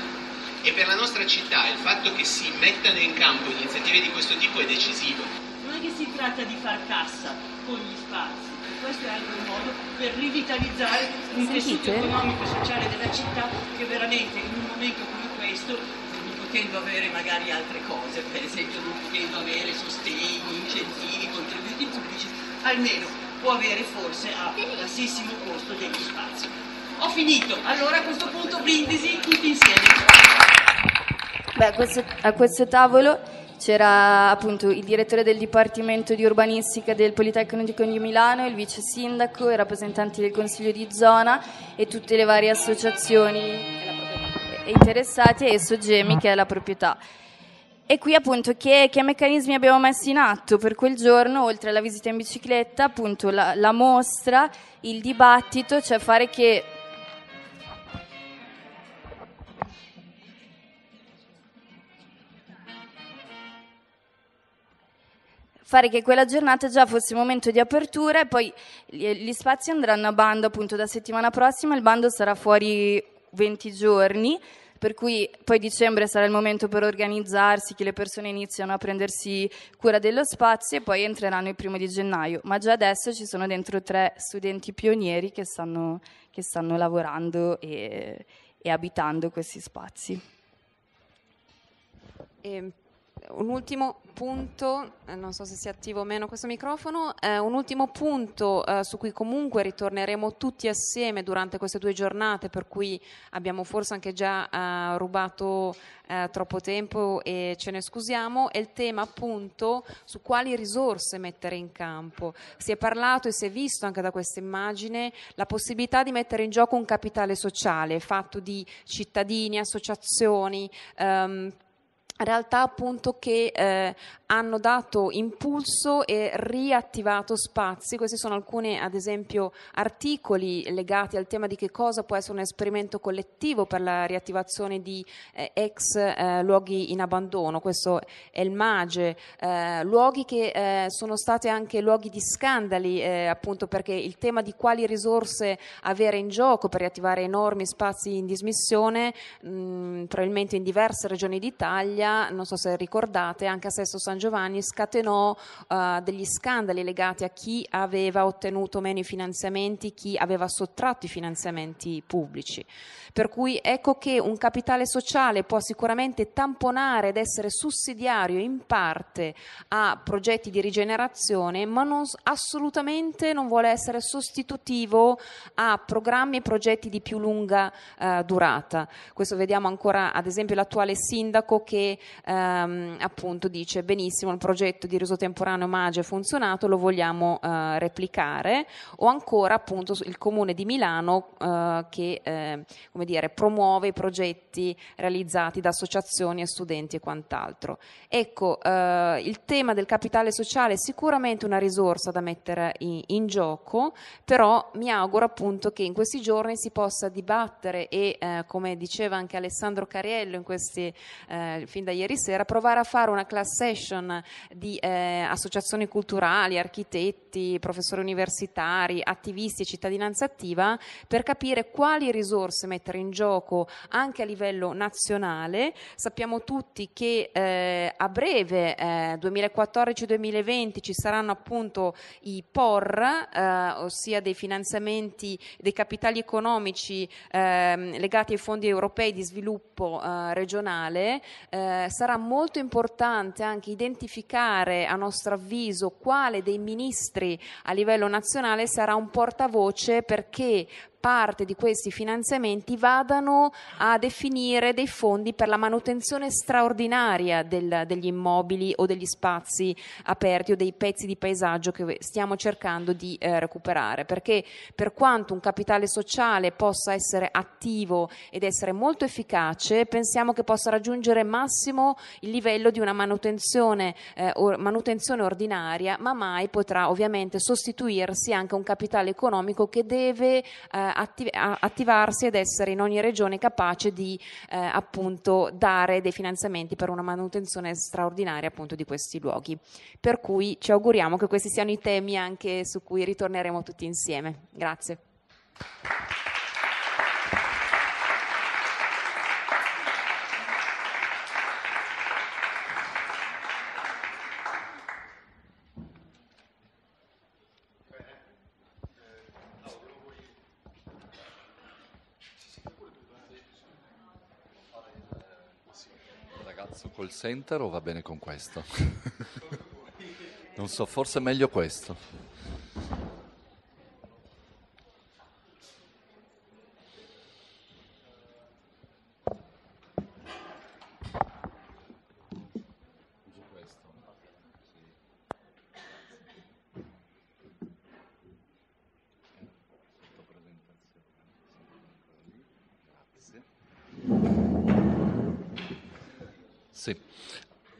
Speaker 1: E per la nostra città il fatto che si mettano in campo iniziative di questo tipo è decisivo. Non
Speaker 2: è che si tratta di far cassa con gli spazi, questo è anche un modo per rivitalizzare un tessuto economico e
Speaker 1: sociale della città che veramente in un momento come questo potendo avere magari altre cose, per esempio non potendo avere sostegni, incentivi, contributi pubblici, almeno può avere forse a bassissimo costo degli spazi. Ho finito, allora a questo punto brindisi tutti insieme.
Speaker 2: Beh, a, questo, a questo tavolo c'era appunto il direttore del Dipartimento di Urbanistica del Politecnico di Milano, il vice sindaco, i rappresentanti del Consiglio di zona e tutte le varie associazioni interessati e Sogemi ah. che è la proprietà. E qui appunto che, che, meccanismi abbiamo messo in atto per quel giorno, oltre alla visita in bicicletta, appunto la, la mostra, il dibattito, cioè fare che... fare che quella giornata già fosse un momento di apertura e poi gli, gli spazi andranno a bando appunto da settimana prossima, il bando sarà fuori 20 giorni, per cui poi dicembre sarà il momento per organizzarsi, che le persone iniziano a prendersi cura dello spazio e poi entreranno il primo di gennaio. Ma già adesso ci sono dentro tre studenti pionieri che stanno, che stanno lavorando e, e abitando questi spazi.
Speaker 1: E ehm, un ultimo punto, eh, non so se sia attivo o meno questo microfono, eh, un ultimo punto eh, su cui comunque ritorneremo tutti assieme durante queste due giornate, per cui abbiamo forse anche già eh, rubato eh, troppo tempo e ce ne scusiamo, è il tema appunto su quali risorse mettere in campo. Si è parlato e si è visto anche da questa immagine la possibilità di mettere in gioco un capitale sociale fatto di cittadini, associazioni, ehm, realtà appunto che eh, hanno dato impulso e riattivato spazi. Questi sono alcuni, ad esempio, articoli legati al tema di che cosa può essere un esperimento collettivo per la riattivazione di eh, ex eh, luoghi in abbandono. Questo è il Mage, eh, luoghi che eh, sono stati anche luoghi di scandali, eh, appunto perché il tema di quali risorse avere in gioco per riattivare enormi spazi in dismissione, mh, probabilmente in diverse regioni d'Italia, Italia, non so se ricordate, anche a Sesto San Giovanni scatenò uh, degli scandali legati a chi aveva ottenuto meno i finanziamenti, chi aveva sottratto i finanziamenti pubblici. Per cui ecco che un capitale sociale può sicuramente tamponare ed essere sussidiario in parte a progetti di rigenerazione, ma non, assolutamente non vuole essere sostitutivo a programmi e progetti di più lunga eh, durata. Questo vediamo ancora ad esempio l'attuale sindaco che ehm, appunto dice benissimo il progetto di riso temporaneo Mage è funzionato, lo vogliamo eh, replicare o ancora appunto il comune di Milano eh, che eh, come dire, promuove i progetti realizzati da associazioni e studenti e quant'altro. Ecco, eh, il tema del capitale sociale è sicuramente una risorsa da mettere in, in gioco, però mi auguro appunto che in questi giorni si possa dibattere e eh, come diceva anche Alessandro Cariello in questi, eh, fin da da ieri sera, provare a fare una class session di eh, associazioni culturali, architetti, professori universitari, attivisti e cittadinanza attiva per capire quali risorse mettere in gioco anche a livello nazionale. Sappiamo tutti che eh, a breve, eh, 2014-2020, ci saranno appunto i POR, eh, ossia dei finanziamenti dei capitali economici ehm, legati ai fondi europei di sviluppo eh, regionale eh, eh, sarà molto importante anche identificare a nostro avviso quale dei ministri a livello nazionale sarà un portavoce perché parte di questi finanziamenti vadano a definire dei fondi per la manutenzione straordinaria del, degli immobili o degli spazi aperti o dei pezzi di paesaggio che stiamo cercando di eh, recuperare, perché per quanto un capitale sociale possa essere attivo ed essere molto efficace, pensiamo che possa raggiungere massimo il livello di una manutenzione, eh, or, manutenzione ordinaria, ma mai potrà ovviamente sostituirsi anche un capitale economico che deve eh, attiv- attivarsi ed essere in ogni regione capace di eh, appunto dare dei finanziamenti per una manutenzione straordinaria appunto di questi luoghi. Per cui ci auguriamo che questi siano i temi anche su cui ritorneremo tutti insieme. Grazie.
Speaker 3: col center o va bene con questo? non so, forse è meglio questo.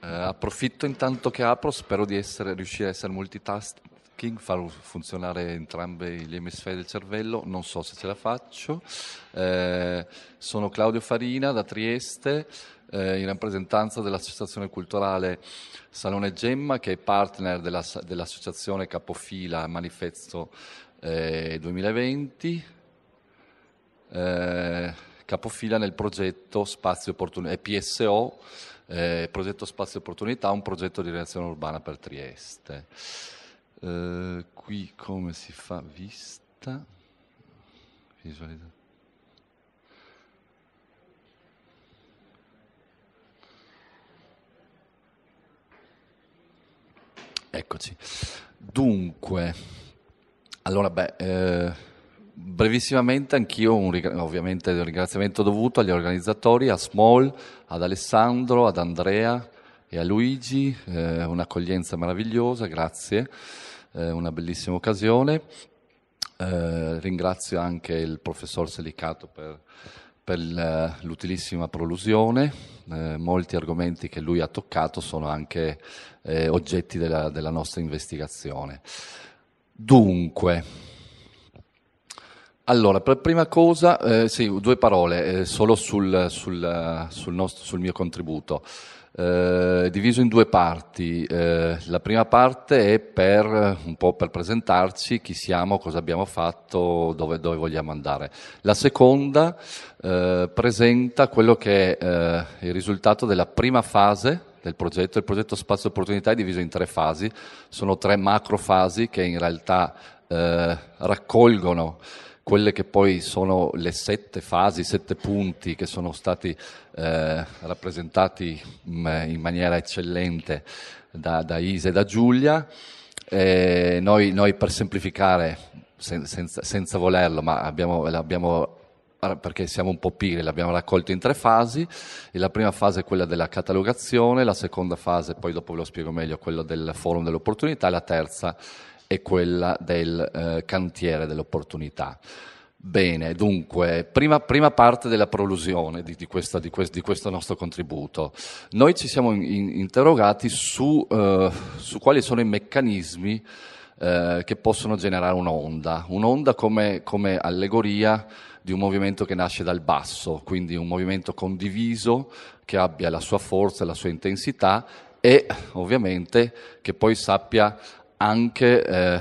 Speaker 3: Eh, approfitto intanto che apro, spero di essere, riuscire a essere multitasking, far funzionare entrambi gli emisferi del cervello, non so se ce la faccio. Eh, sono Claudio Farina da Trieste, eh, in rappresentanza dell'Associazione Culturale Salone Gemma, che è partner della, dell'Associazione Capofila Manifesto 2020 eh, eh, capofila nel progetto Spazio Opportunità, PSO, eh, progetto Spazio Opportunità, un progetto di reazione urbana per Trieste. Eh, qui come si fa vista? Visualizzazione. Eccoci. Dunque, allora beh... Eh, Brevissimamente anch'io un, ovviamente un ringraziamento dovuto agli organizzatori, a Small, ad Alessandro, ad Andrea e a Luigi, eh, un'accoglienza meravigliosa, grazie, eh, una bellissima occasione. Eh, ringrazio anche il professor Selicato per, per l'utilissima prolusione, eh, molti argomenti che lui ha toccato sono anche eh, oggetti della, della nostra investigazione. Dunque, allora, per prima cosa, eh, sì, due parole eh, solo sul, sul, sul, nostro, sul, mio contributo. Eh, diviso in due parti. Eh, la prima parte è per un po' per presentarci chi siamo, cosa abbiamo fatto, dove, dove vogliamo andare. La seconda eh, presenta quello che è eh, il risultato della prima fase del progetto. Il progetto Spazio Opportunità è diviso in tre fasi, sono tre macrofasi che in realtà raccolgono quelle che poi sono le sette fasi, sette punti che sono stati eh, rappresentati mh, mm, eh, in maniera eccellente da, da Isa e da Giulia. E noi, noi, per semplificare, sen, senza, senza, volerlo, ma abbiamo, abbiamo ah, perché siamo un po' pigri, l'abbiamo raccolto in tre fasi. E la prima fase è quella della catalogazione, la seconda fase, poi dopo ve lo spiego meglio, è quella del forum dell'opportunità, e la terza è quella del eh, cantiere dell'opportunità. Bene, dunque, prima, prima parte della prolusione di, di, questa, di, quest, di, questo nostro contributo. Noi ci siamo in, in, interrogati su, eh, su, quali sono i meccanismi eh, che possono generare un'onda, un'onda come, come allegoria di un movimento che nasce dal basso, quindi un movimento condiviso che abbia la sua forza, la sua intensità e ovviamente che poi sappia anche eh,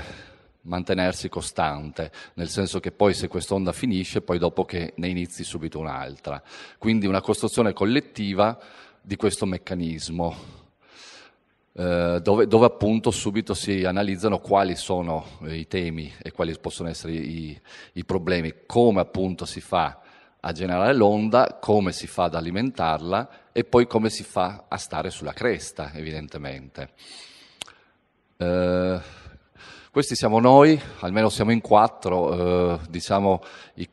Speaker 3: mantenersi costante, nel senso che poi se quest'onda finisce, poi dopo che ne inizi subito un'altra. Quindi una costruzione collettiva di questo meccanismo, eh, dove, dove, appunto subito si analizzano quali sono i temi e quali possono essere i, i problemi, come appunto si fa a generare l'onda, come si fa ad alimentarla e poi come si fa a stare sulla cresta, evidentemente. Eh, questi siamo noi, almeno siamo in quattro, eh, diciamo i,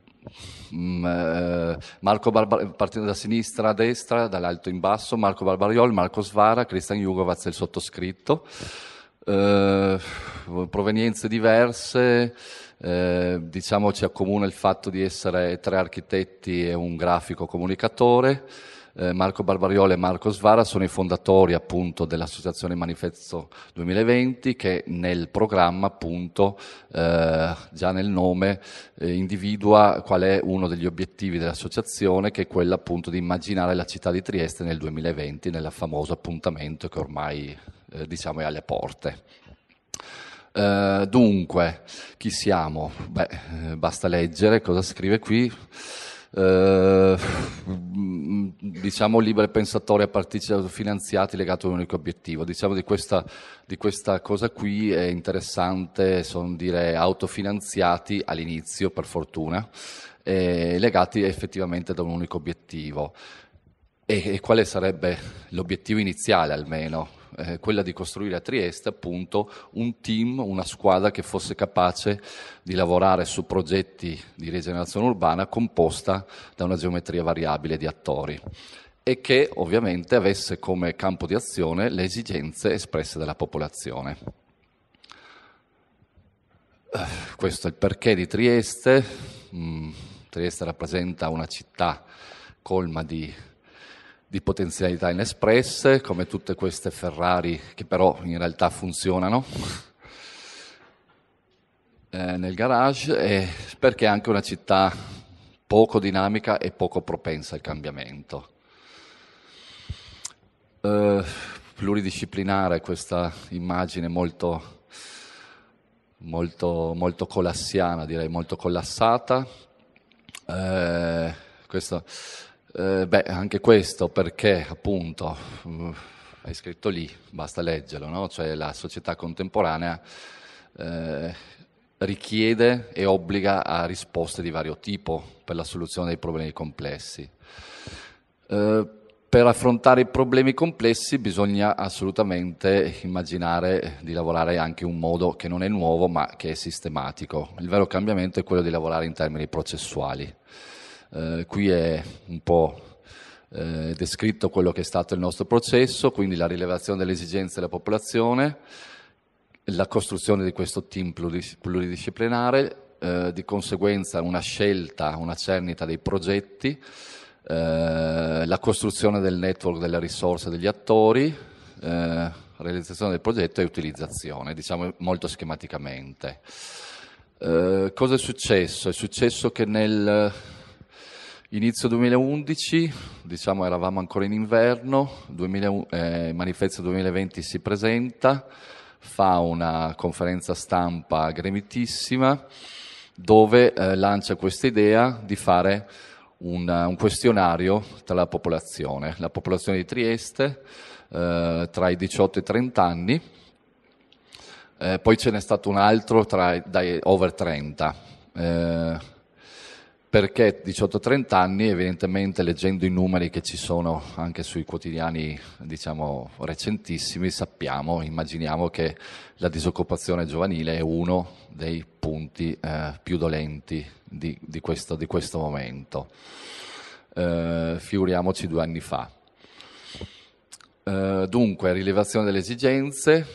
Speaker 3: mh, mm, eh, Marco Barbar- partendo da sinistra a destra, dall'alto in basso, Marco Barbariol, Marco Svara, Cristian Jugovac e il sottoscritto. Eh, provenienze diverse, eh, diciamo ci accomuna il fatto di essere tre architetti e un grafico comunicatore eh, Marco Barbariola e Marco Svara sono i fondatori appunto dell'associazione Manifesto 2020 che nel programma appunto eh, già nel nome eh, individua qual è uno degli obiettivi dell'associazione che è quello appunto di immaginare la città di Trieste nel 2020 nel famoso appuntamento che ormai eh, diciamo è alle porte. Eh, dunque, chi siamo? Beh, eh, basta leggere cosa scrive qui. Eh, diciamo libero pensatore a partire finanziati legato a un unico obiettivo. Diciamo di questa, di questa cosa qui è interessante, sono dire autofinanziati all'inizio per fortuna, eh, legati effettivamente da un unico obiettivo. E, e quale sarebbe l'obiettivo iniziale almeno? eh, quella di costruire a Trieste appunto un team, una squadra che fosse capace di lavorare su progetti di rigenerazione urbana composta da una geometria variabile di attori e che ovviamente avesse come campo di azione le esigenze espresse dalla popolazione. Eh, questo è il perché di Trieste. Mm, Trieste rappresenta una città colma di di potenzialità inespresse, come tutte queste Ferrari che però in realtà funzionano eh, nel garage, eh, perché è anche una città poco dinamica e poco propensa al cambiamento. Eh, pluridisciplinare questa immagine molto, molto, molto colassiana, direi molto collassata. Eh, questo eh, beh, anche questo perché appunto è eh, scritto lì, basta leggerlo, no? cioè la società contemporanea eh, richiede e obbliga a risposte di vario tipo per la soluzione dei problemi complessi. Eh, per affrontare i problemi complessi bisogna assolutamente immaginare di lavorare anche in un modo che non è nuovo ma che è sistematico. Il vero cambiamento è quello di lavorare in termini processuali. Eh, qui è un po' eh, descritto quello che è stato il nostro processo, quindi la rilevazione delle esigenze della popolazione, la costruzione di questo team pluridisciplinare, eh, di conseguenza una scelta, una cernita dei progetti, eh, la costruzione del network delle risorse degli attori, eh, realizzazione del progetto e utilizzazione, diciamo molto schematicamente. Eh, cosa è successo? È successo che nel Inizio 2011, diciamo eravamo ancora in inverno, 2000, eh, Manifesto 2020 si presenta, fa una conferenza stampa gremitissima dove eh, lancia questa idea di fare un, un, questionario tra la popolazione, la popolazione di Trieste eh, tra i 18 e i 30 anni, eh, poi ce n'è stato un altro tra, dai over 30 perché 18-30 anni, evidentemente leggendo i numeri che ci sono anche sui quotidiani diciamo, recentissimi, sappiamo, immaginiamo che la disoccupazione giovanile è uno dei punti eh, più dolenti di, di, questo, di questo, momento. Eh, figuriamoci due anni fa. Eh, dunque, rilevazione delle esigenze,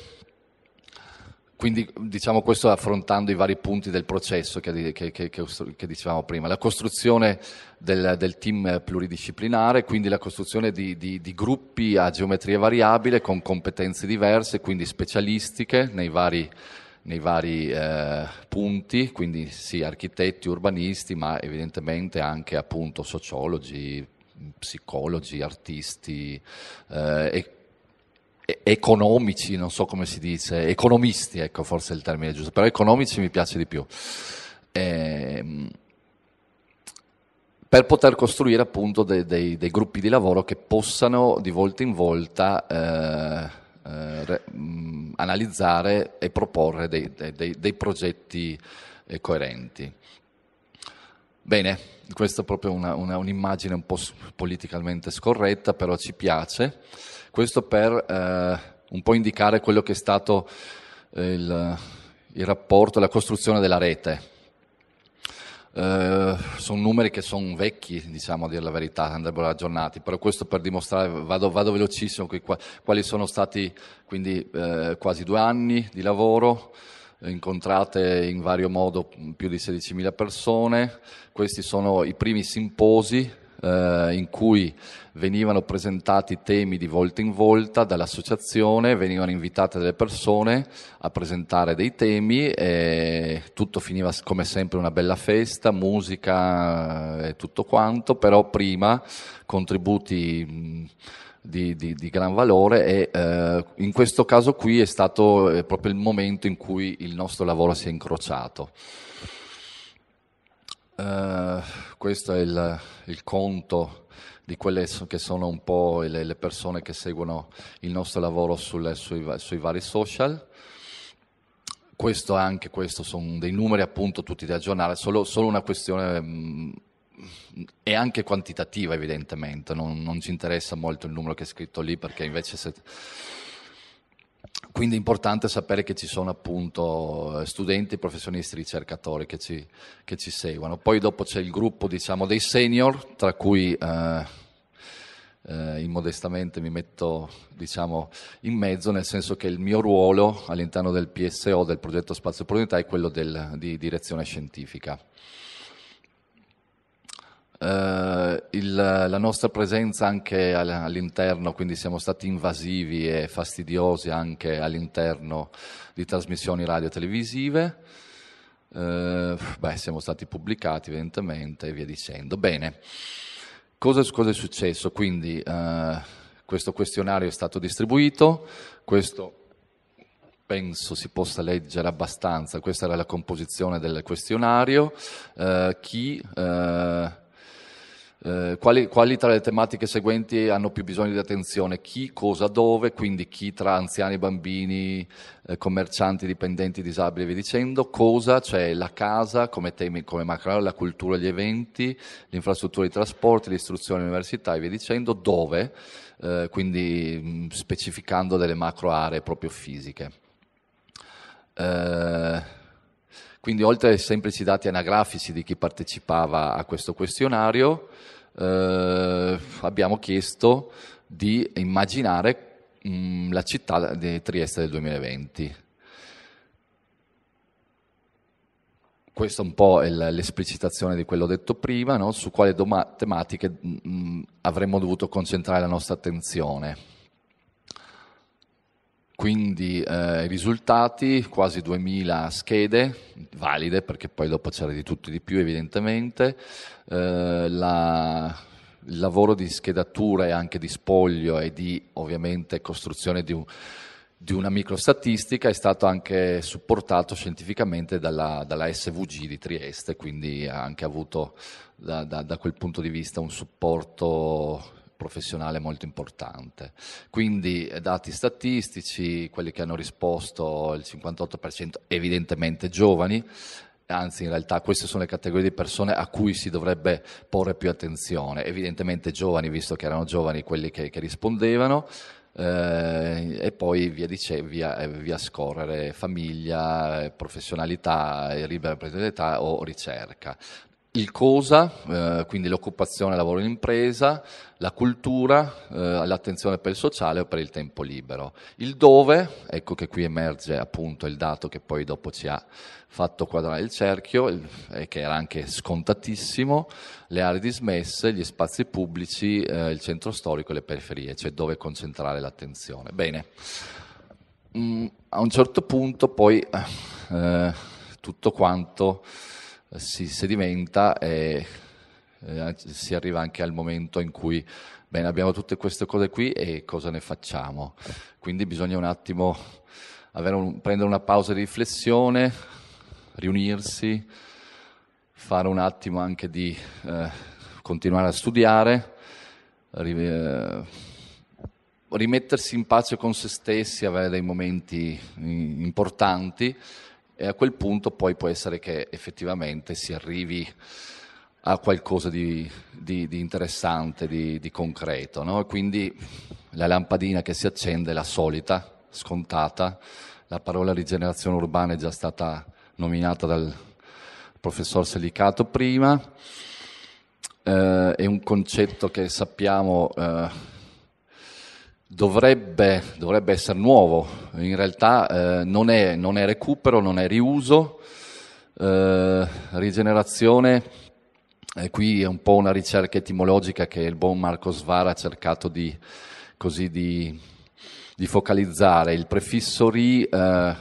Speaker 3: quindi diciamo questo affrontando i vari punti del processo che, che, che, che dicevamo prima, la costruzione del, del, team pluridisciplinare, quindi la costruzione di, di, di, gruppi a geometria variabile con competenze diverse, quindi specialistiche nei vari, nei vari eh, punti, quindi sì, architetti, urbanisti, ma evidentemente anche appunto sociologi, psicologi, artisti eh, e economici, non so come si dice, economisti, ecco forse il termine giusto, però economici mi piace di più. Eh, per poter costruire appunto dei, dei, dei, gruppi di lavoro che possano di volta in volta eh, eh, re, mh, analizzare e proporre dei, dei progetti eh, coerenti. Bene, questa è proprio una, una, un'immagine un po' politicamente scorretta, però ci piace. Questo per eh, un po' indicare quello che è stato eh, il, il rapporto, la costruzione della rete. Eh, sono numeri che sono vecchi, diciamo a dire la verità, andrebbero aggiornati, però questo per dimostrare, vado, vado velocissimo, quali sono stati quindi eh, quasi due anni di lavoro, eh, incontrate in vario modo più di 16.000 persone, questi sono i primi simposi eh, in cui venivano presentati temi di volta in volta dall'associazione, venivano invitate delle persone a presentare dei temi e tutto finiva come sempre una bella festa, musica e tutto quanto, però prima contributi di, di, di gran valore e eh, in questo caso qui è stato proprio il momento in cui il nostro lavoro si è incrociato. Eh, questo è il, il, conto di quelle che sono un po' le, le persone che seguono il nostro lavoro sulle, sui, sui, vari social. Questo anche questo sono dei numeri appunto tutti da aggiornare, solo, solo una questione mh, mm, è anche quantitativa evidentemente, non, non, ci interessa molto il numero che è scritto lì perché invece se quindi è importante sapere che ci sono appunto eh, studenti, professionisti, ricercatori che ci, che ci seguono. Poi dopo c'è il gruppo diciamo, dei senior, tra cui eh, eh, immodestamente mi metto diciamo, in mezzo, nel senso che il mio ruolo all'interno del PSO, del progetto Spazio Opportunità, è quello del, di direzione scientifica eh, il, la nostra presenza anche all'interno, quindi siamo stati invasivi e fastidiosi anche all'interno di trasmissioni radio televisive. Eh, beh, siamo stati pubblicati evidentemente e via dicendo. Bene, cosa, cosa è successo? Quindi eh, questo questionario è stato distribuito, questo penso si possa leggere abbastanza, questa era la composizione del questionario, eh, chi eh, eh, quali, quali, tra le tematiche seguenti hanno più bisogno di attenzione? Chi, cosa, dove, quindi chi tra anziani, bambini, eh, commercianti, dipendenti, disabili e via dicendo, cosa, cioè la casa come temi, come macro, la cultura, gli eventi, l'infrastruttura, i trasporti, l'istruzione, l'università e via dicendo, dove, eh, quindi mm, specificando delle macro aree proprio fisiche. Eh, quindi oltre ai semplici dati anagrafici di chi partecipava a questo questionario, eh, abbiamo chiesto di immaginare mh, mm, la città di Trieste del 2020. Questa è un po' l'esplicitazione di quello detto prima, no? su quali tematiche mh, mm, mm, avremmo dovuto concentrare la nostra attenzione quindi eh, i risultati, quasi 2000 schede valide, perché poi dopo c'era di tutto e di più evidentemente, eh, la, il lavoro di schedatura e anche di spoglio e di ovviamente costruzione di, un, di una microstatistica è stato anche supportato scientificamente dalla, dalla SVG di Trieste, quindi ha anche avuto da, da, da quel punto di vista un supporto professionale molto importante. Quindi eh, dati statistici, quelli che hanno risposto il 58% evidentemente giovani, anzi in realtà queste sono le categorie di persone a cui si dovrebbe porre più attenzione, evidentemente giovani visto che erano giovani quelli che, che rispondevano. Eh, e poi via, dice, via, eh, via scorrere famiglia, eh, professionalità, libera professionalità o ricerca il cosa, eh, quindi l'occupazione, lavoro in impresa, la cultura, eh, l'attenzione per il sociale o per il tempo libero. Il dove, ecco che qui emerge appunto il dato che poi dopo ci ha fatto quadrare il cerchio il, e eh, che era anche scontatissimo, le aree dismesse, gli spazi pubblici, eh, il centro storico e le periferie, cioè dove concentrare l'attenzione. Bene, mm, a un certo punto poi eh, tutto quanto si sedimenta e eh, si arriva anche al momento in cui bene, abbiamo tutte queste cose qui e cosa ne facciamo. Quindi bisogna un attimo un, prendere una pausa di riflessione, riunirsi, fare un attimo anche di eh, continuare a studiare, eh, rimettersi in pace con se stessi, avere dei momenti mm, importanti e a quel punto poi può essere che effettivamente si arrivi a qualcosa di, di, di interessante, di, di concreto. No? Quindi la lampadina che si accende è la solita, scontata, la parola rigenerazione urbana è già stata nominata dal professor Selicato prima, eh, è un concetto che sappiamo eh, dovrebbe, dovrebbe essere nuovo, in realtà eh, non, è, non, è, recupero, non è riuso, eh, rigenerazione, e eh, qui è un po' una ricerca etimologica che il buon Marco Svara ha cercato di, così, di, di focalizzare. Il prefisso ri eh,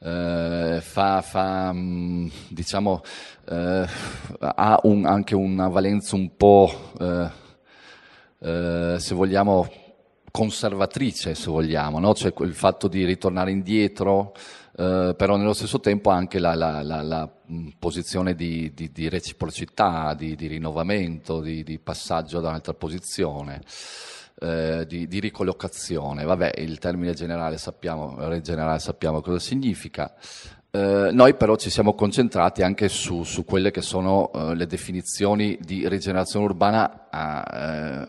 Speaker 3: eh, fa, fa, mm, diciamo, eh, ha un, anche una valenza un po', eh, eh, se vogliamo, conservatrice, se vogliamo, no? cioè il fatto di ritornare indietro, eh, però nello stesso tempo anche la, la, la, la mm, posizione di, di, di reciprocità, di, di, rinnovamento, di, di passaggio ad un'altra posizione. Eh, di, di, ricollocazione. Vabbè, il termine generale sappiamo, generale sappiamo cosa significa. Eh, noi però ci siamo concentrati anche su, su quelle che sono eh, le definizioni di rigenerazione urbana a, eh,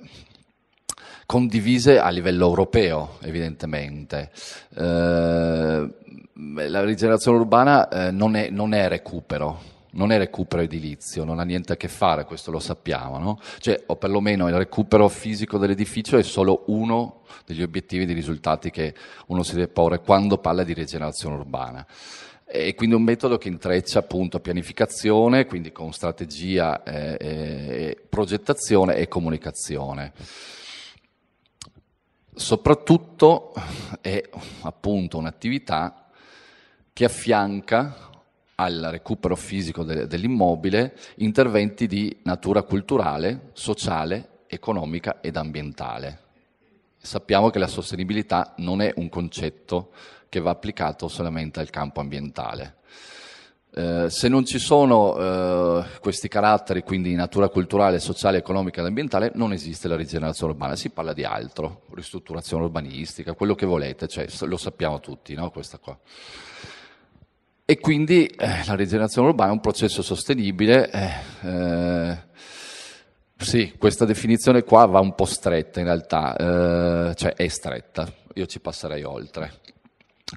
Speaker 3: condivise a livello europeo, evidentemente. Eh, la rigenerazione urbana eh, non, è, non è recupero, non è recupero edilizio, non ha niente a che fare, questo lo sappiamo, no? cioè, o perlomeno il recupero fisico dell'edificio è solo uno degli obiettivi e dei risultati che uno si deve porre quando parla di rigenerazione urbana. E quindi un metodo che intreccia appunto pianificazione, quindi con strategia, eh, eh, progettazione e comunicazione soprattutto è appunto un'attività che affianca al recupero fisico de- dell'immobile interventi di natura culturale, sociale, economica ed ambientale. Sappiamo che la sostenibilità non è un concetto che va applicato solamente al campo ambientale. Eh, se non ci sono eh, questi caratteri, quindi natura culturale, sociale, economica ed ambientale, non esiste la rigenerazione urbana, si parla di altro, ristrutturazione urbanistica, quello che volete, cioè, lo sappiamo tutti, no? questa qua. E quindi eh, la rigenerazione urbana è un processo sostenibile. Eh, eh, sì, questa definizione qua va un po' stretta in realtà, cioè è stretta, io ci passerei oltre.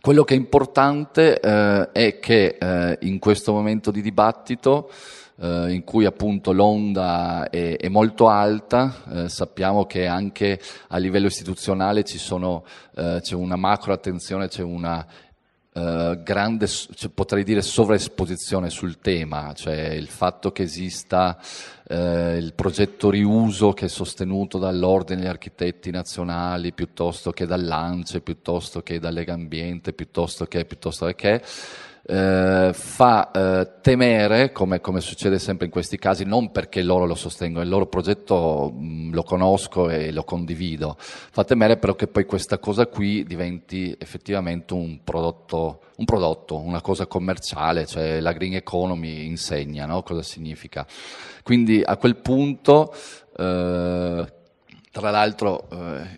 Speaker 3: Quello che è importante eh, è che eh, in questo momento di dibattito, eh, in cui appunto l'onda è, è molto alta, eh, sappiamo che anche a livello istituzionale ci sono, eh, c'è una macro attenzione, c'è una eh, grande, cioè, potrei dire, sovraesposizione sul tema, cioè il fatto che esista eh, il progetto riuso che è sostenuto dall'Ordine degli Architetti Nazionali piuttosto che dall'ANCE, piuttosto che da Legambiente, piuttosto che, piuttosto che eh, fa eh, temere, come, come, succede sempre in questi casi, non perché loro lo sostengono, il loro progetto mh, lo conosco e lo condivido, fa temere però che poi questa cosa qui diventi effettivamente un prodotto, un prodotto una cosa commerciale, cioè la green economy insegna no? cosa significa. Quindi a quel punto... Eh, tra l'altro,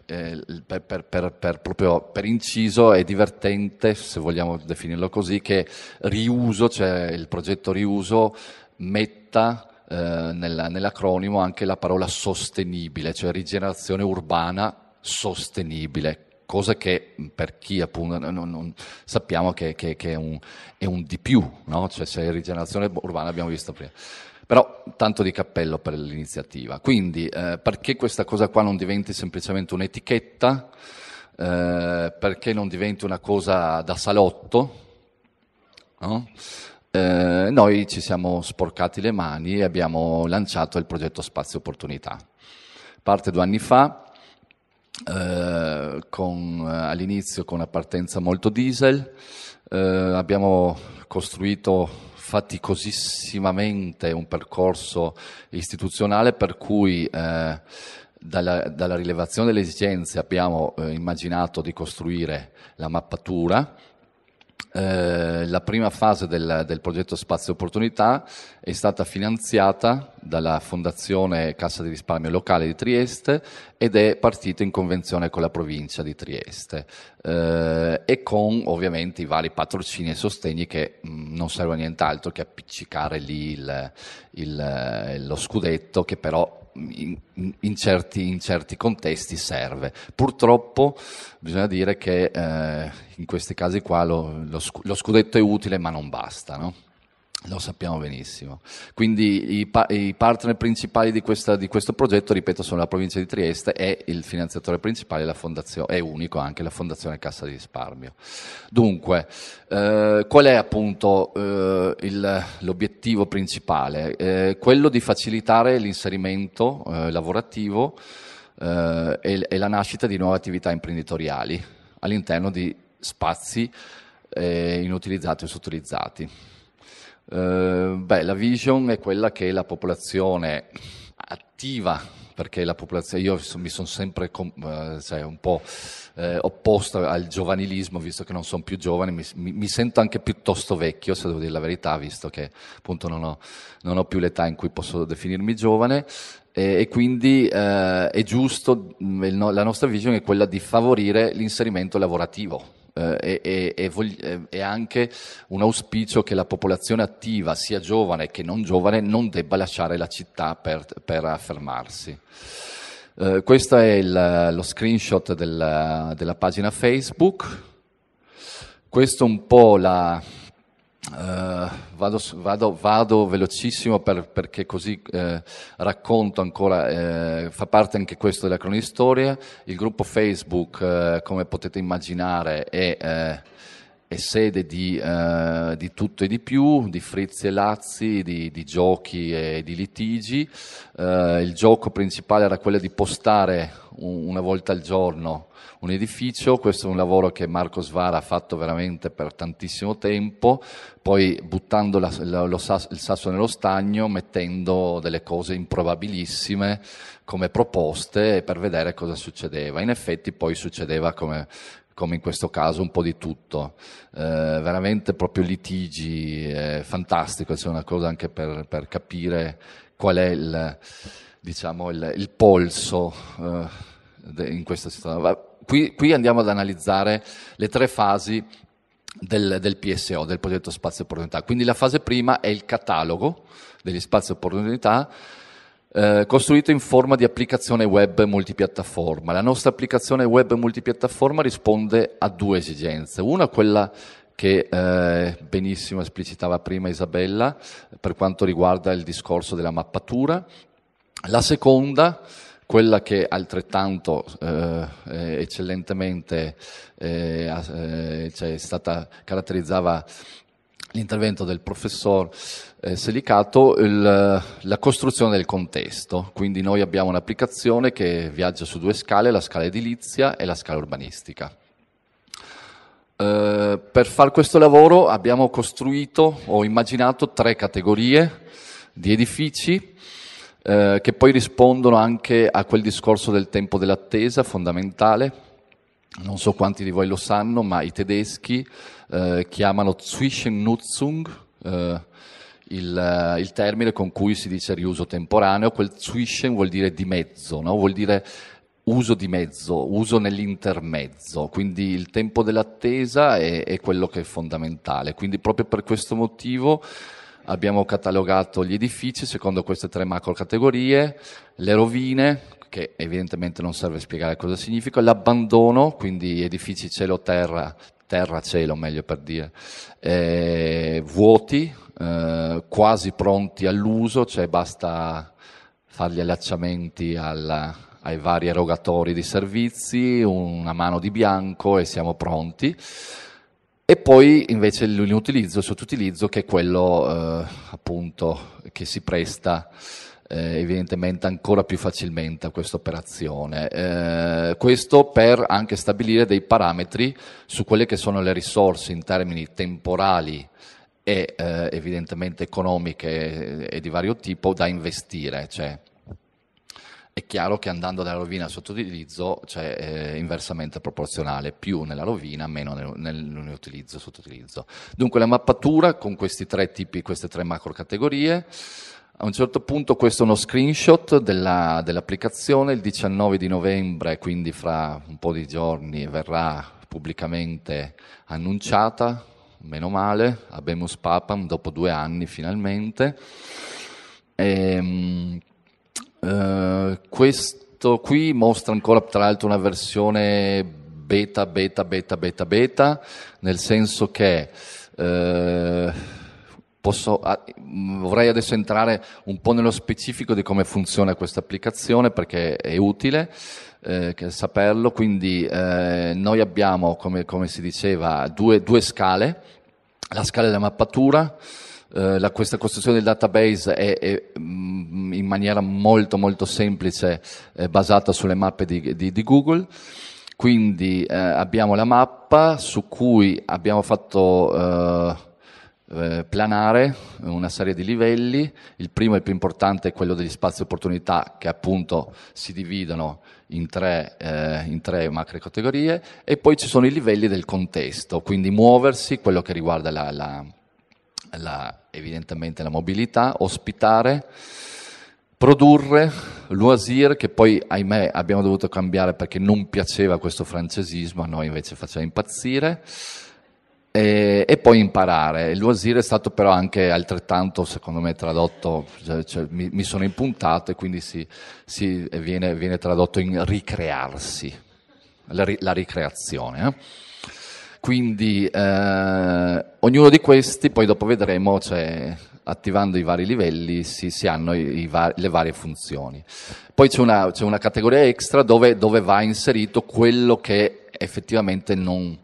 Speaker 3: eh, per, per, per, proprio per inciso, è divertente, se vogliamo definirlo così, che Riuso, cioè il progetto Riuso, metta eh, nella, nell'acronimo anche la parola sostenibile, cioè rigenerazione urbana sostenibile, cosa che per chi appunto non, non sappiamo che, che, che è, un, è, un, di più, no? cioè c'è rigenerazione urbana, abbiamo visto prima. Però tanto di cappello per l'iniziativa. Quindi eh, perché questa cosa qua non diventi semplicemente un'etichetta, eh, perché non diventi una cosa da salotto? No? Eh, noi ci siamo sporcati le mani e abbiamo lanciato il progetto Spazio Opportunità. Parte due anni fa, eh, con, eh, all'inizio con una partenza molto diesel, eh, abbiamo costruito faticosissimamente un percorso istituzionale per cui eh, dalla, dalla, rilevazione delle esigenze abbiamo eh, immaginato di costruire la mappatura eh, la prima fase del, del, progetto Spazio Opportunità è stata finanziata dalla Fondazione Cassa di Risparmio Locale di Trieste ed è partita in convenzione con la provincia di Trieste eh, e con ovviamente i vari patrocini e sostegni che mh, mm, non servono a nient'altro che appiccicare lì il, il, lo scudetto che però in, in, certi, in, certi, contesti serve. Purtroppo bisogna dire che eh, in questi casi qua lo, lo, lo, scudetto è utile ma non basta. No? Lo sappiamo benissimo. Quindi i, pa- i partner principali di, questa, di, questo progetto, ripeto, sono la provincia di Trieste e il finanziatore principale è unico anche la Fondazione Cassa di Risparmio. Dunque, eh, qual è appunto eh, il, l'obiettivo principale? Eh, quello di facilitare l'inserimento eh, lavorativo eh, e, e la nascita di nuove attività imprenditoriali all'interno di spazi eh, inutilizzati o sottoutilizzati. Eh, beh, la vision è quella che la popolazione attiva, perché la popolazione, io mi sono sempre cioè, un po' eh, opposta al giovanilismo, visto che non sono più giovane, mi, mi, sento anche piuttosto vecchio, se devo dire la verità, visto che appunto non ho, non ho più l'età in cui posso definirmi giovane, e, e quindi eh, è giusto, mm, la nostra vision è quella di favorire l'inserimento lavorativo eh, e, e, vogli- e, anche un auspicio che la popolazione attiva, sia giovane che non giovane, non debba lasciare la città per, per affermarsi. Eh, questo è il, lo screenshot della, della pagina Facebook. Questo è un po' la, Uh, vado, vado, vado, velocissimo per, perché così eh, racconto ancora, eh, fa parte anche questo della cronistoria, il gruppo Facebook eh, come potete immaginare è, eh, è sede di, eh, di, tutto e di più, di frizzi e lazzi, di, di giochi e di litigi, il gioco principale era quello di postare una volta al giorno un edificio, questo è un lavoro che Marco Svara ha fatto veramente per tantissimo tempo, poi buttando la, lo, sasso, il sasso nello stagno, mettendo delle cose improbabilissime come proposte per vedere cosa succedeva. In effetti poi succedeva come, come in questo caso un po' di tutto, eh, veramente proprio litigi, eh, fantastico, c'è una cosa anche per, per capire qual è il diciamo, il, il polso eh, in questa situazione. Qui, qui, andiamo ad analizzare le tre fasi del, del PSO, del progetto Spazio Opportunità. Quindi la fase prima è il catalogo degli spazi opportunità eh, costruito in forma di applicazione web multipiattaforma. La nostra applicazione web multipiattaforma risponde a due esigenze. Una, quella che eh, benissimo esplicitava prima Isabella per quanto riguarda il discorso della mappatura la seconda, quella che altrettanto eh, eh eccellentemente eh, eh cioè stata, caratterizzava l'intervento del professor eh, Selicato, il, la costruzione del contesto. Quindi noi abbiamo un'applicazione che viaggia su due scale, la scala edilizia e la scala urbanistica. Eh, per fare questo lavoro abbiamo costruito, ho immaginato tre categorie di edifici eh, che poi rispondono anche a quel discorso del tempo dell'attesa fondamentale. Non so quanti di voi lo sanno, ma i tedeschi eh, chiamano Zwischennutzung, eh, il, eh, il, termine con cui si dice riuso temporaneo, quel zwischen vuol dire di mezzo, no? vuol dire uso di mezzo, uso nell'intermezzo, quindi il tempo dell'attesa è, è quello che è fondamentale, quindi proprio per questo motivo abbiamo catalogato gli edifici secondo queste tre macro categorie, le rovine, che evidentemente non serve spiegare cosa significa, l'abbandono, quindi edifici cielo-terra, terra-cielo meglio per dire, eh, vuoti, eh, quasi pronti all'uso, cioè basta fare gli allacciamenti alla, ai vari erogatori di servizi, una mano di bianco e siamo pronti. E poi invece l'inutilizzo, il sottoutilizzo, che è quello eh, appunto che si presta eh, evidentemente ancora più facilmente a questa operazione. Eh, questo per anche stabilire dei parametri su quelle che sono le risorse in termini temporali e eh, evidentemente economiche e di vario tipo da investire. Cioè, è chiaro che andando dalla rovina al sottoutilizzo c'è cioè, eh, inversamente proporzionale, più nella rovina, meno nel, nell'utilizzo e sottoutilizzo. Dunque la mappatura con questi tre tipi, queste tre macro categorie. A un certo punto questo è uno screenshot della, dell'applicazione, il 19 di novembre, quindi fra un po' di giorni, verrà pubblicamente annunciata, meno male, Abemus Papam dopo due anni finalmente. E, ehm, questo qui mostra ancora tra l'altro una versione beta, beta, beta, beta, beta, nel senso che eh, posso, ah, vorrei adesso entrare un po' nello specifico di come funziona questa applicazione perché è utile. Eh, saperlo, quindi eh, noi abbiamo, come, come si diceva, due, due scale, la scala della mappatura, eh, la, questa costruzione del database è, è mm, in maniera molto molto semplice eh, basata sulle mappe di, di, di Google. Quindi eh, abbiamo la mappa su cui abbiamo fatto eh, eh, planare una serie di livelli. Il primo e il più importante è quello degli spazi opportunità che appunto si dividono in tre, eh, in tre macro categorie e poi ci sono i livelli del contesto, quindi muoversi, quello che riguarda la, la, la evidentemente la mobilità, ospitare, produrre, loisir, che poi ahimè abbiamo dovuto cambiare perché non piaceva questo francesismo, a noi invece faceva impazzire, e, e poi imparare. Il loisir è stato però anche altrettanto, secondo me, tradotto, cioè, cioè, mi, mi, sono impuntato e quindi si, si viene, viene, tradotto in ricrearsi, la, la ricreazione. Eh? Quindi eh, ognuno di questi, poi dopo vedremo, cioè, attivando i vari livelli si, si hanno i, i va- le varie funzioni. Poi c'è una, c'è una categoria extra dove, dove va inserito quello che effettivamente non,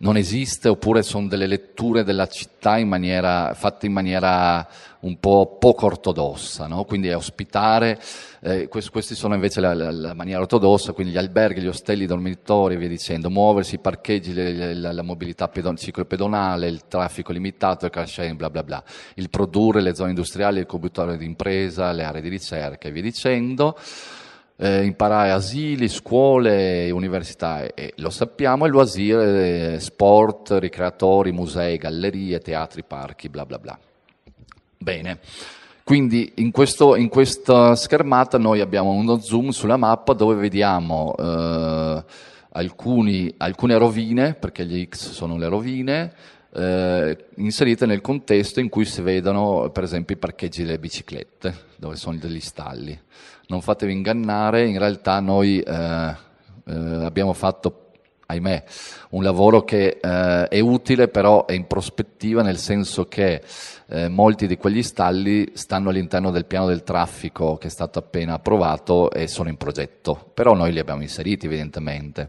Speaker 3: non esiste oppure sono delle letture della città in maniera, fatte in maniera un po' poco ortodossa, no? quindi è ospitare, eh, quest- questi sono invece la, la, la, maniera ortodossa, quindi gli alberghi, gli ostelli, i dormitori via dicendo, muoversi, i parcheggi, le, la, la, mobilità pedon- pedonale, il traffico limitato, il car sharing, bla bla bla, il produrre, le zone industriali, il computore d'impresa, le aree di ricerca e via dicendo eh, imparare asili, scuole, università, e, lo sappiamo, e lo asile, eh, sport, ricreatori, musei, gallerie, teatri, parchi, bla bla bla. Bene. Quindi in, questo, in, questa schermata noi abbiamo uno zoom sulla mappa dove vediamo eh, alcuni, alcune rovine, perché gli X sono le rovine, eh, inserite nel contesto in cui si vedono per esempio i parcheggi delle biciclette, dove sono degli stalli. Non fatevi ingannare, in realtà noi eh, eh, abbiamo fatto ahimè, un lavoro che eh, è utile però è in prospettiva nel senso che eh, molti di quegli stalli stanno all'interno del piano del traffico che è stato appena approvato e sono in progetto, però noi li abbiamo inseriti evidentemente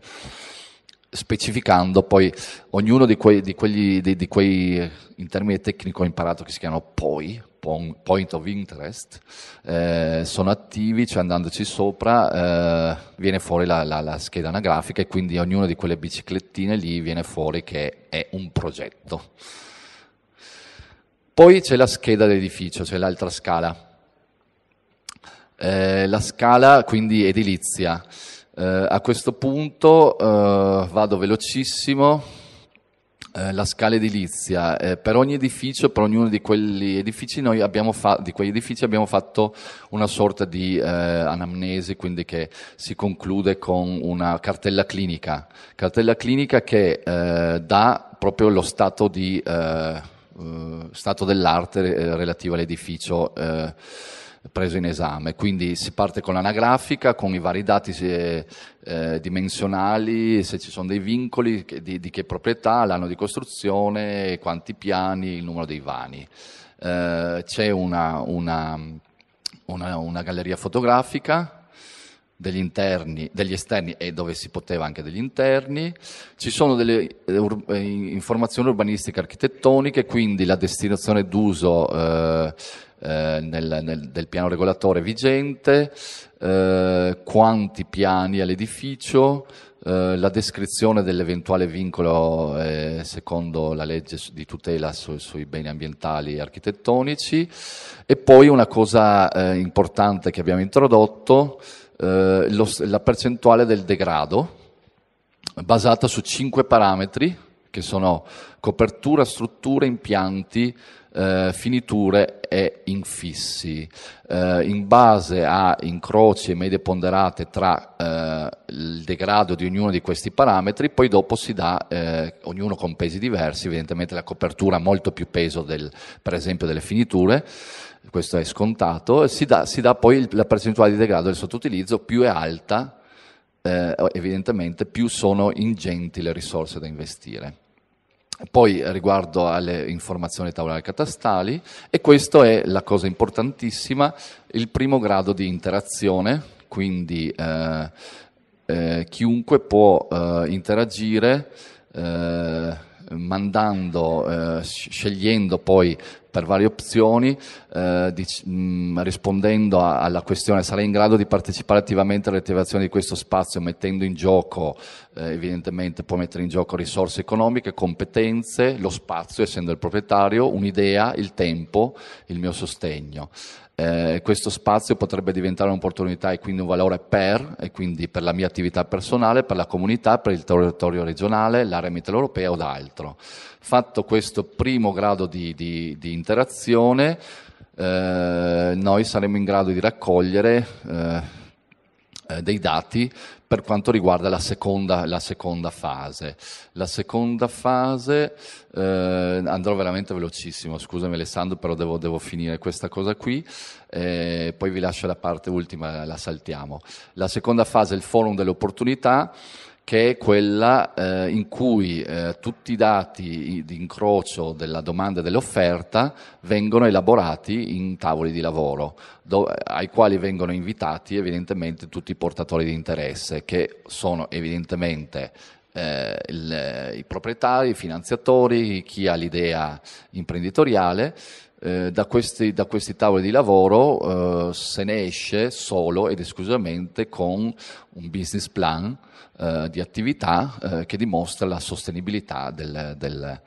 Speaker 3: specificando poi ognuno di quei, di quegli, di, di quei eh, in termini tecnici ho imparato che si chiamano poi, point of interest, eh, sono attivi, cioè andandoci sopra eh, viene fuori la, la, la, scheda anagrafica e quindi ognuna di quelle biciclettine lì viene fuori che è un progetto. Poi c'è la scheda d'edificio, c'è l'altra scala. Eh, la scala quindi edilizia. Eh, a questo punto eh, vado velocissimo. Eh, la scala edilizia, eh, per ogni edificio, per ognuno di quegli edifici, noi abbiamo, fa- edifici abbiamo fatto una sorta di eh, anamnesi, quindi che si conclude con una cartella clinica, cartella clinica che eh, dà proprio lo stato di stato dell'arte relativo all'edificio preso in esame. Quindi si parte con l'anagrafica, con i vari dati se, eh, eh, dimensionali, se ci sono dei vincoli, di, di che proprietà, l'anno di costruzione, quanti piani, il numero dei vani. Eh, c'è una, una, una, una galleria fotografica degli, interni, degli esterni e dove si poteva anche degli interni. Ci sono delle eh, ur- eh, informazioni urbanistiche architettoniche, quindi la destinazione d'uso eh, eh, nel, nel, del piano regolatore vigente, eh, quanti piani all'edificio, eh, la descrizione dell'eventuale vincolo eh, secondo la legge di tutela su, sui beni ambientali e architettonici e poi una cosa eh, importante che abbiamo introdotto eh, lo, la percentuale del degrado basata su cinque parametri che sono copertura, struttura, impianti, eh, finiture e infissi, eh, in base a incroci e medie ponderate tra eh, il degrado di ognuno di questi parametri, poi dopo si dà, eh, ognuno con pesi diversi, evidentemente la copertura ha molto più peso del, per esempio delle finiture, questo è scontato, si dà, si dà poi la percentuale di degrado del sottoutilizzo, più è alta, eh, evidentemente più sono ingenti le risorse da investire poi eh, riguardo alle informazioni tavolari catastali e questa è la cosa importantissima, il primo grado di interazione, quindi eh, eh, chiunque può eh, interagire eh, mandando, eh, scegliendo poi per varie opzioni, eh, di, mh, mm, rispondendo a, alla questione sarei in grado di partecipare attivamente all'attivazione di questo spazio, mettendo in gioco, eh, evidentemente può mettere in gioco risorse economiche, competenze, lo spazio, essendo il proprietario, un'idea, il tempo, il mio sostegno eh, questo spazio potrebbe diventare un'opportunità e quindi un valore per, e quindi per la mia attività personale, per la comunità, per il territorio regionale, l'area mitteleuropea o altro. Fatto questo primo grado di, di, di interazione, eh, noi saremo in grado di raccogliere eh, eh dei dati per quanto riguarda la seconda, la seconda fase. La seconda fase, eh, andrò veramente velocissimo, scusami Alessandro, però devo, devo finire questa cosa qui, eh, poi vi lascio la parte ultima, la saltiamo. La seconda fase, il forum delle opportunità, che è quella eh, in cui eh, tutti i dati di incrocio della domanda e dell'offerta vengono elaborati in tavoli di lavoro, dove, ai quali vengono invitati evidentemente tutti i portatori di interesse, che sono evidentemente eh, il, i proprietari, i finanziatori, chi ha l'idea imprenditoriale. Eh, da questi, da, questi, tavoli di lavoro eh, se ne esce solo ed esclusivamente con un business plan eh, di attività eh, che dimostra la sostenibilità del, del,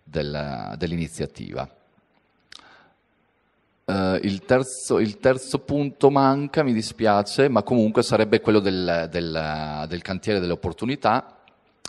Speaker 3: del, dell'iniziativa. Eh, il, terzo, il, terzo, punto manca, mi dispiace, ma comunque sarebbe quello del cantiere delle opportunità,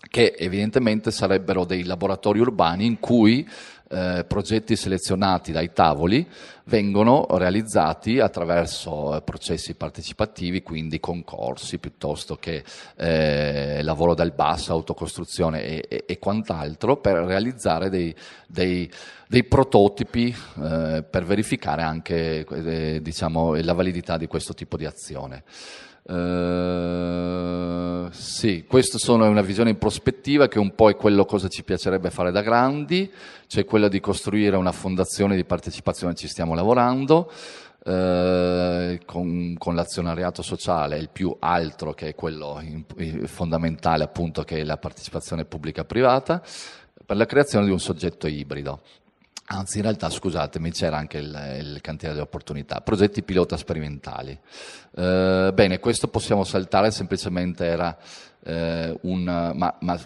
Speaker 3: che evidentemente sarebbero dei laboratori urbani in cui eh, progetti selezionati dai tavoli vengono realizzati attraverso eh, processi partecipativi, quindi concorsi piuttosto che eh, lavoro dal basso, autocostruzione e, e, e quant'altro per realizzare dei, dei, dei prototipi eh, per verificare anche eh, diciamo, la validità di questo tipo di azione. Eh, sì, questa è una visione in prospettiva che un po' è quello cosa ci piacerebbe fare da grandi, cioè quella di costruire una fondazione di partecipazione, ci stiamo lavorando. Eh, con, con, l'azionariato sociale, il più altro che è quello in, eh, fondamentale appunto che è la partecipazione pubblica-privata, per la creazione di un soggetto ibrido. Anzi, in realtà, scusatemi, c'era anche il, il cantiere delle opportunità, progetti pilota sperimentali. Eh, bene, questo possiamo saltare, semplicemente era eh, un... ma, ma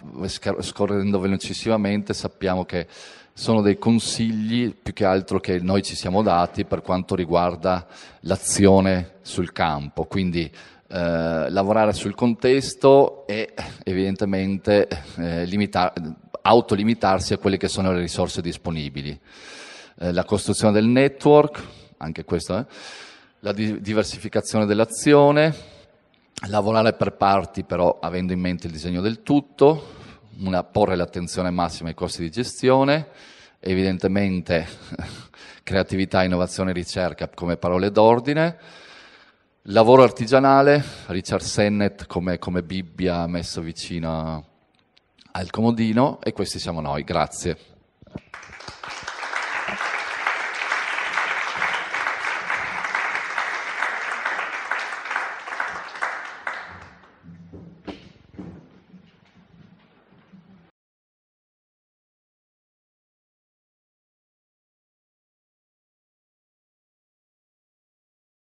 Speaker 3: scorrendo velocissimamente sappiamo che sono dei consigli più che altro che noi ci siamo dati per quanto riguarda l'azione sul campo, quindi eh, lavorare sul contesto e evidentemente eh, limitar- autolimitarsi a quelle che sono le risorse disponibili. Eh, la costruzione del network, anche questo, eh? la di- diversificazione dell'azione, lavorare per parti però avendo in mente il disegno del tutto, una, porre l'attenzione massima ai costi di gestione, evidentemente creatività, innovazione e ricerca come parole d'ordine Lavoro artigianale, Richard Sennett come, come Bibbia messo vicino al comodino e questi siamo noi, grazie.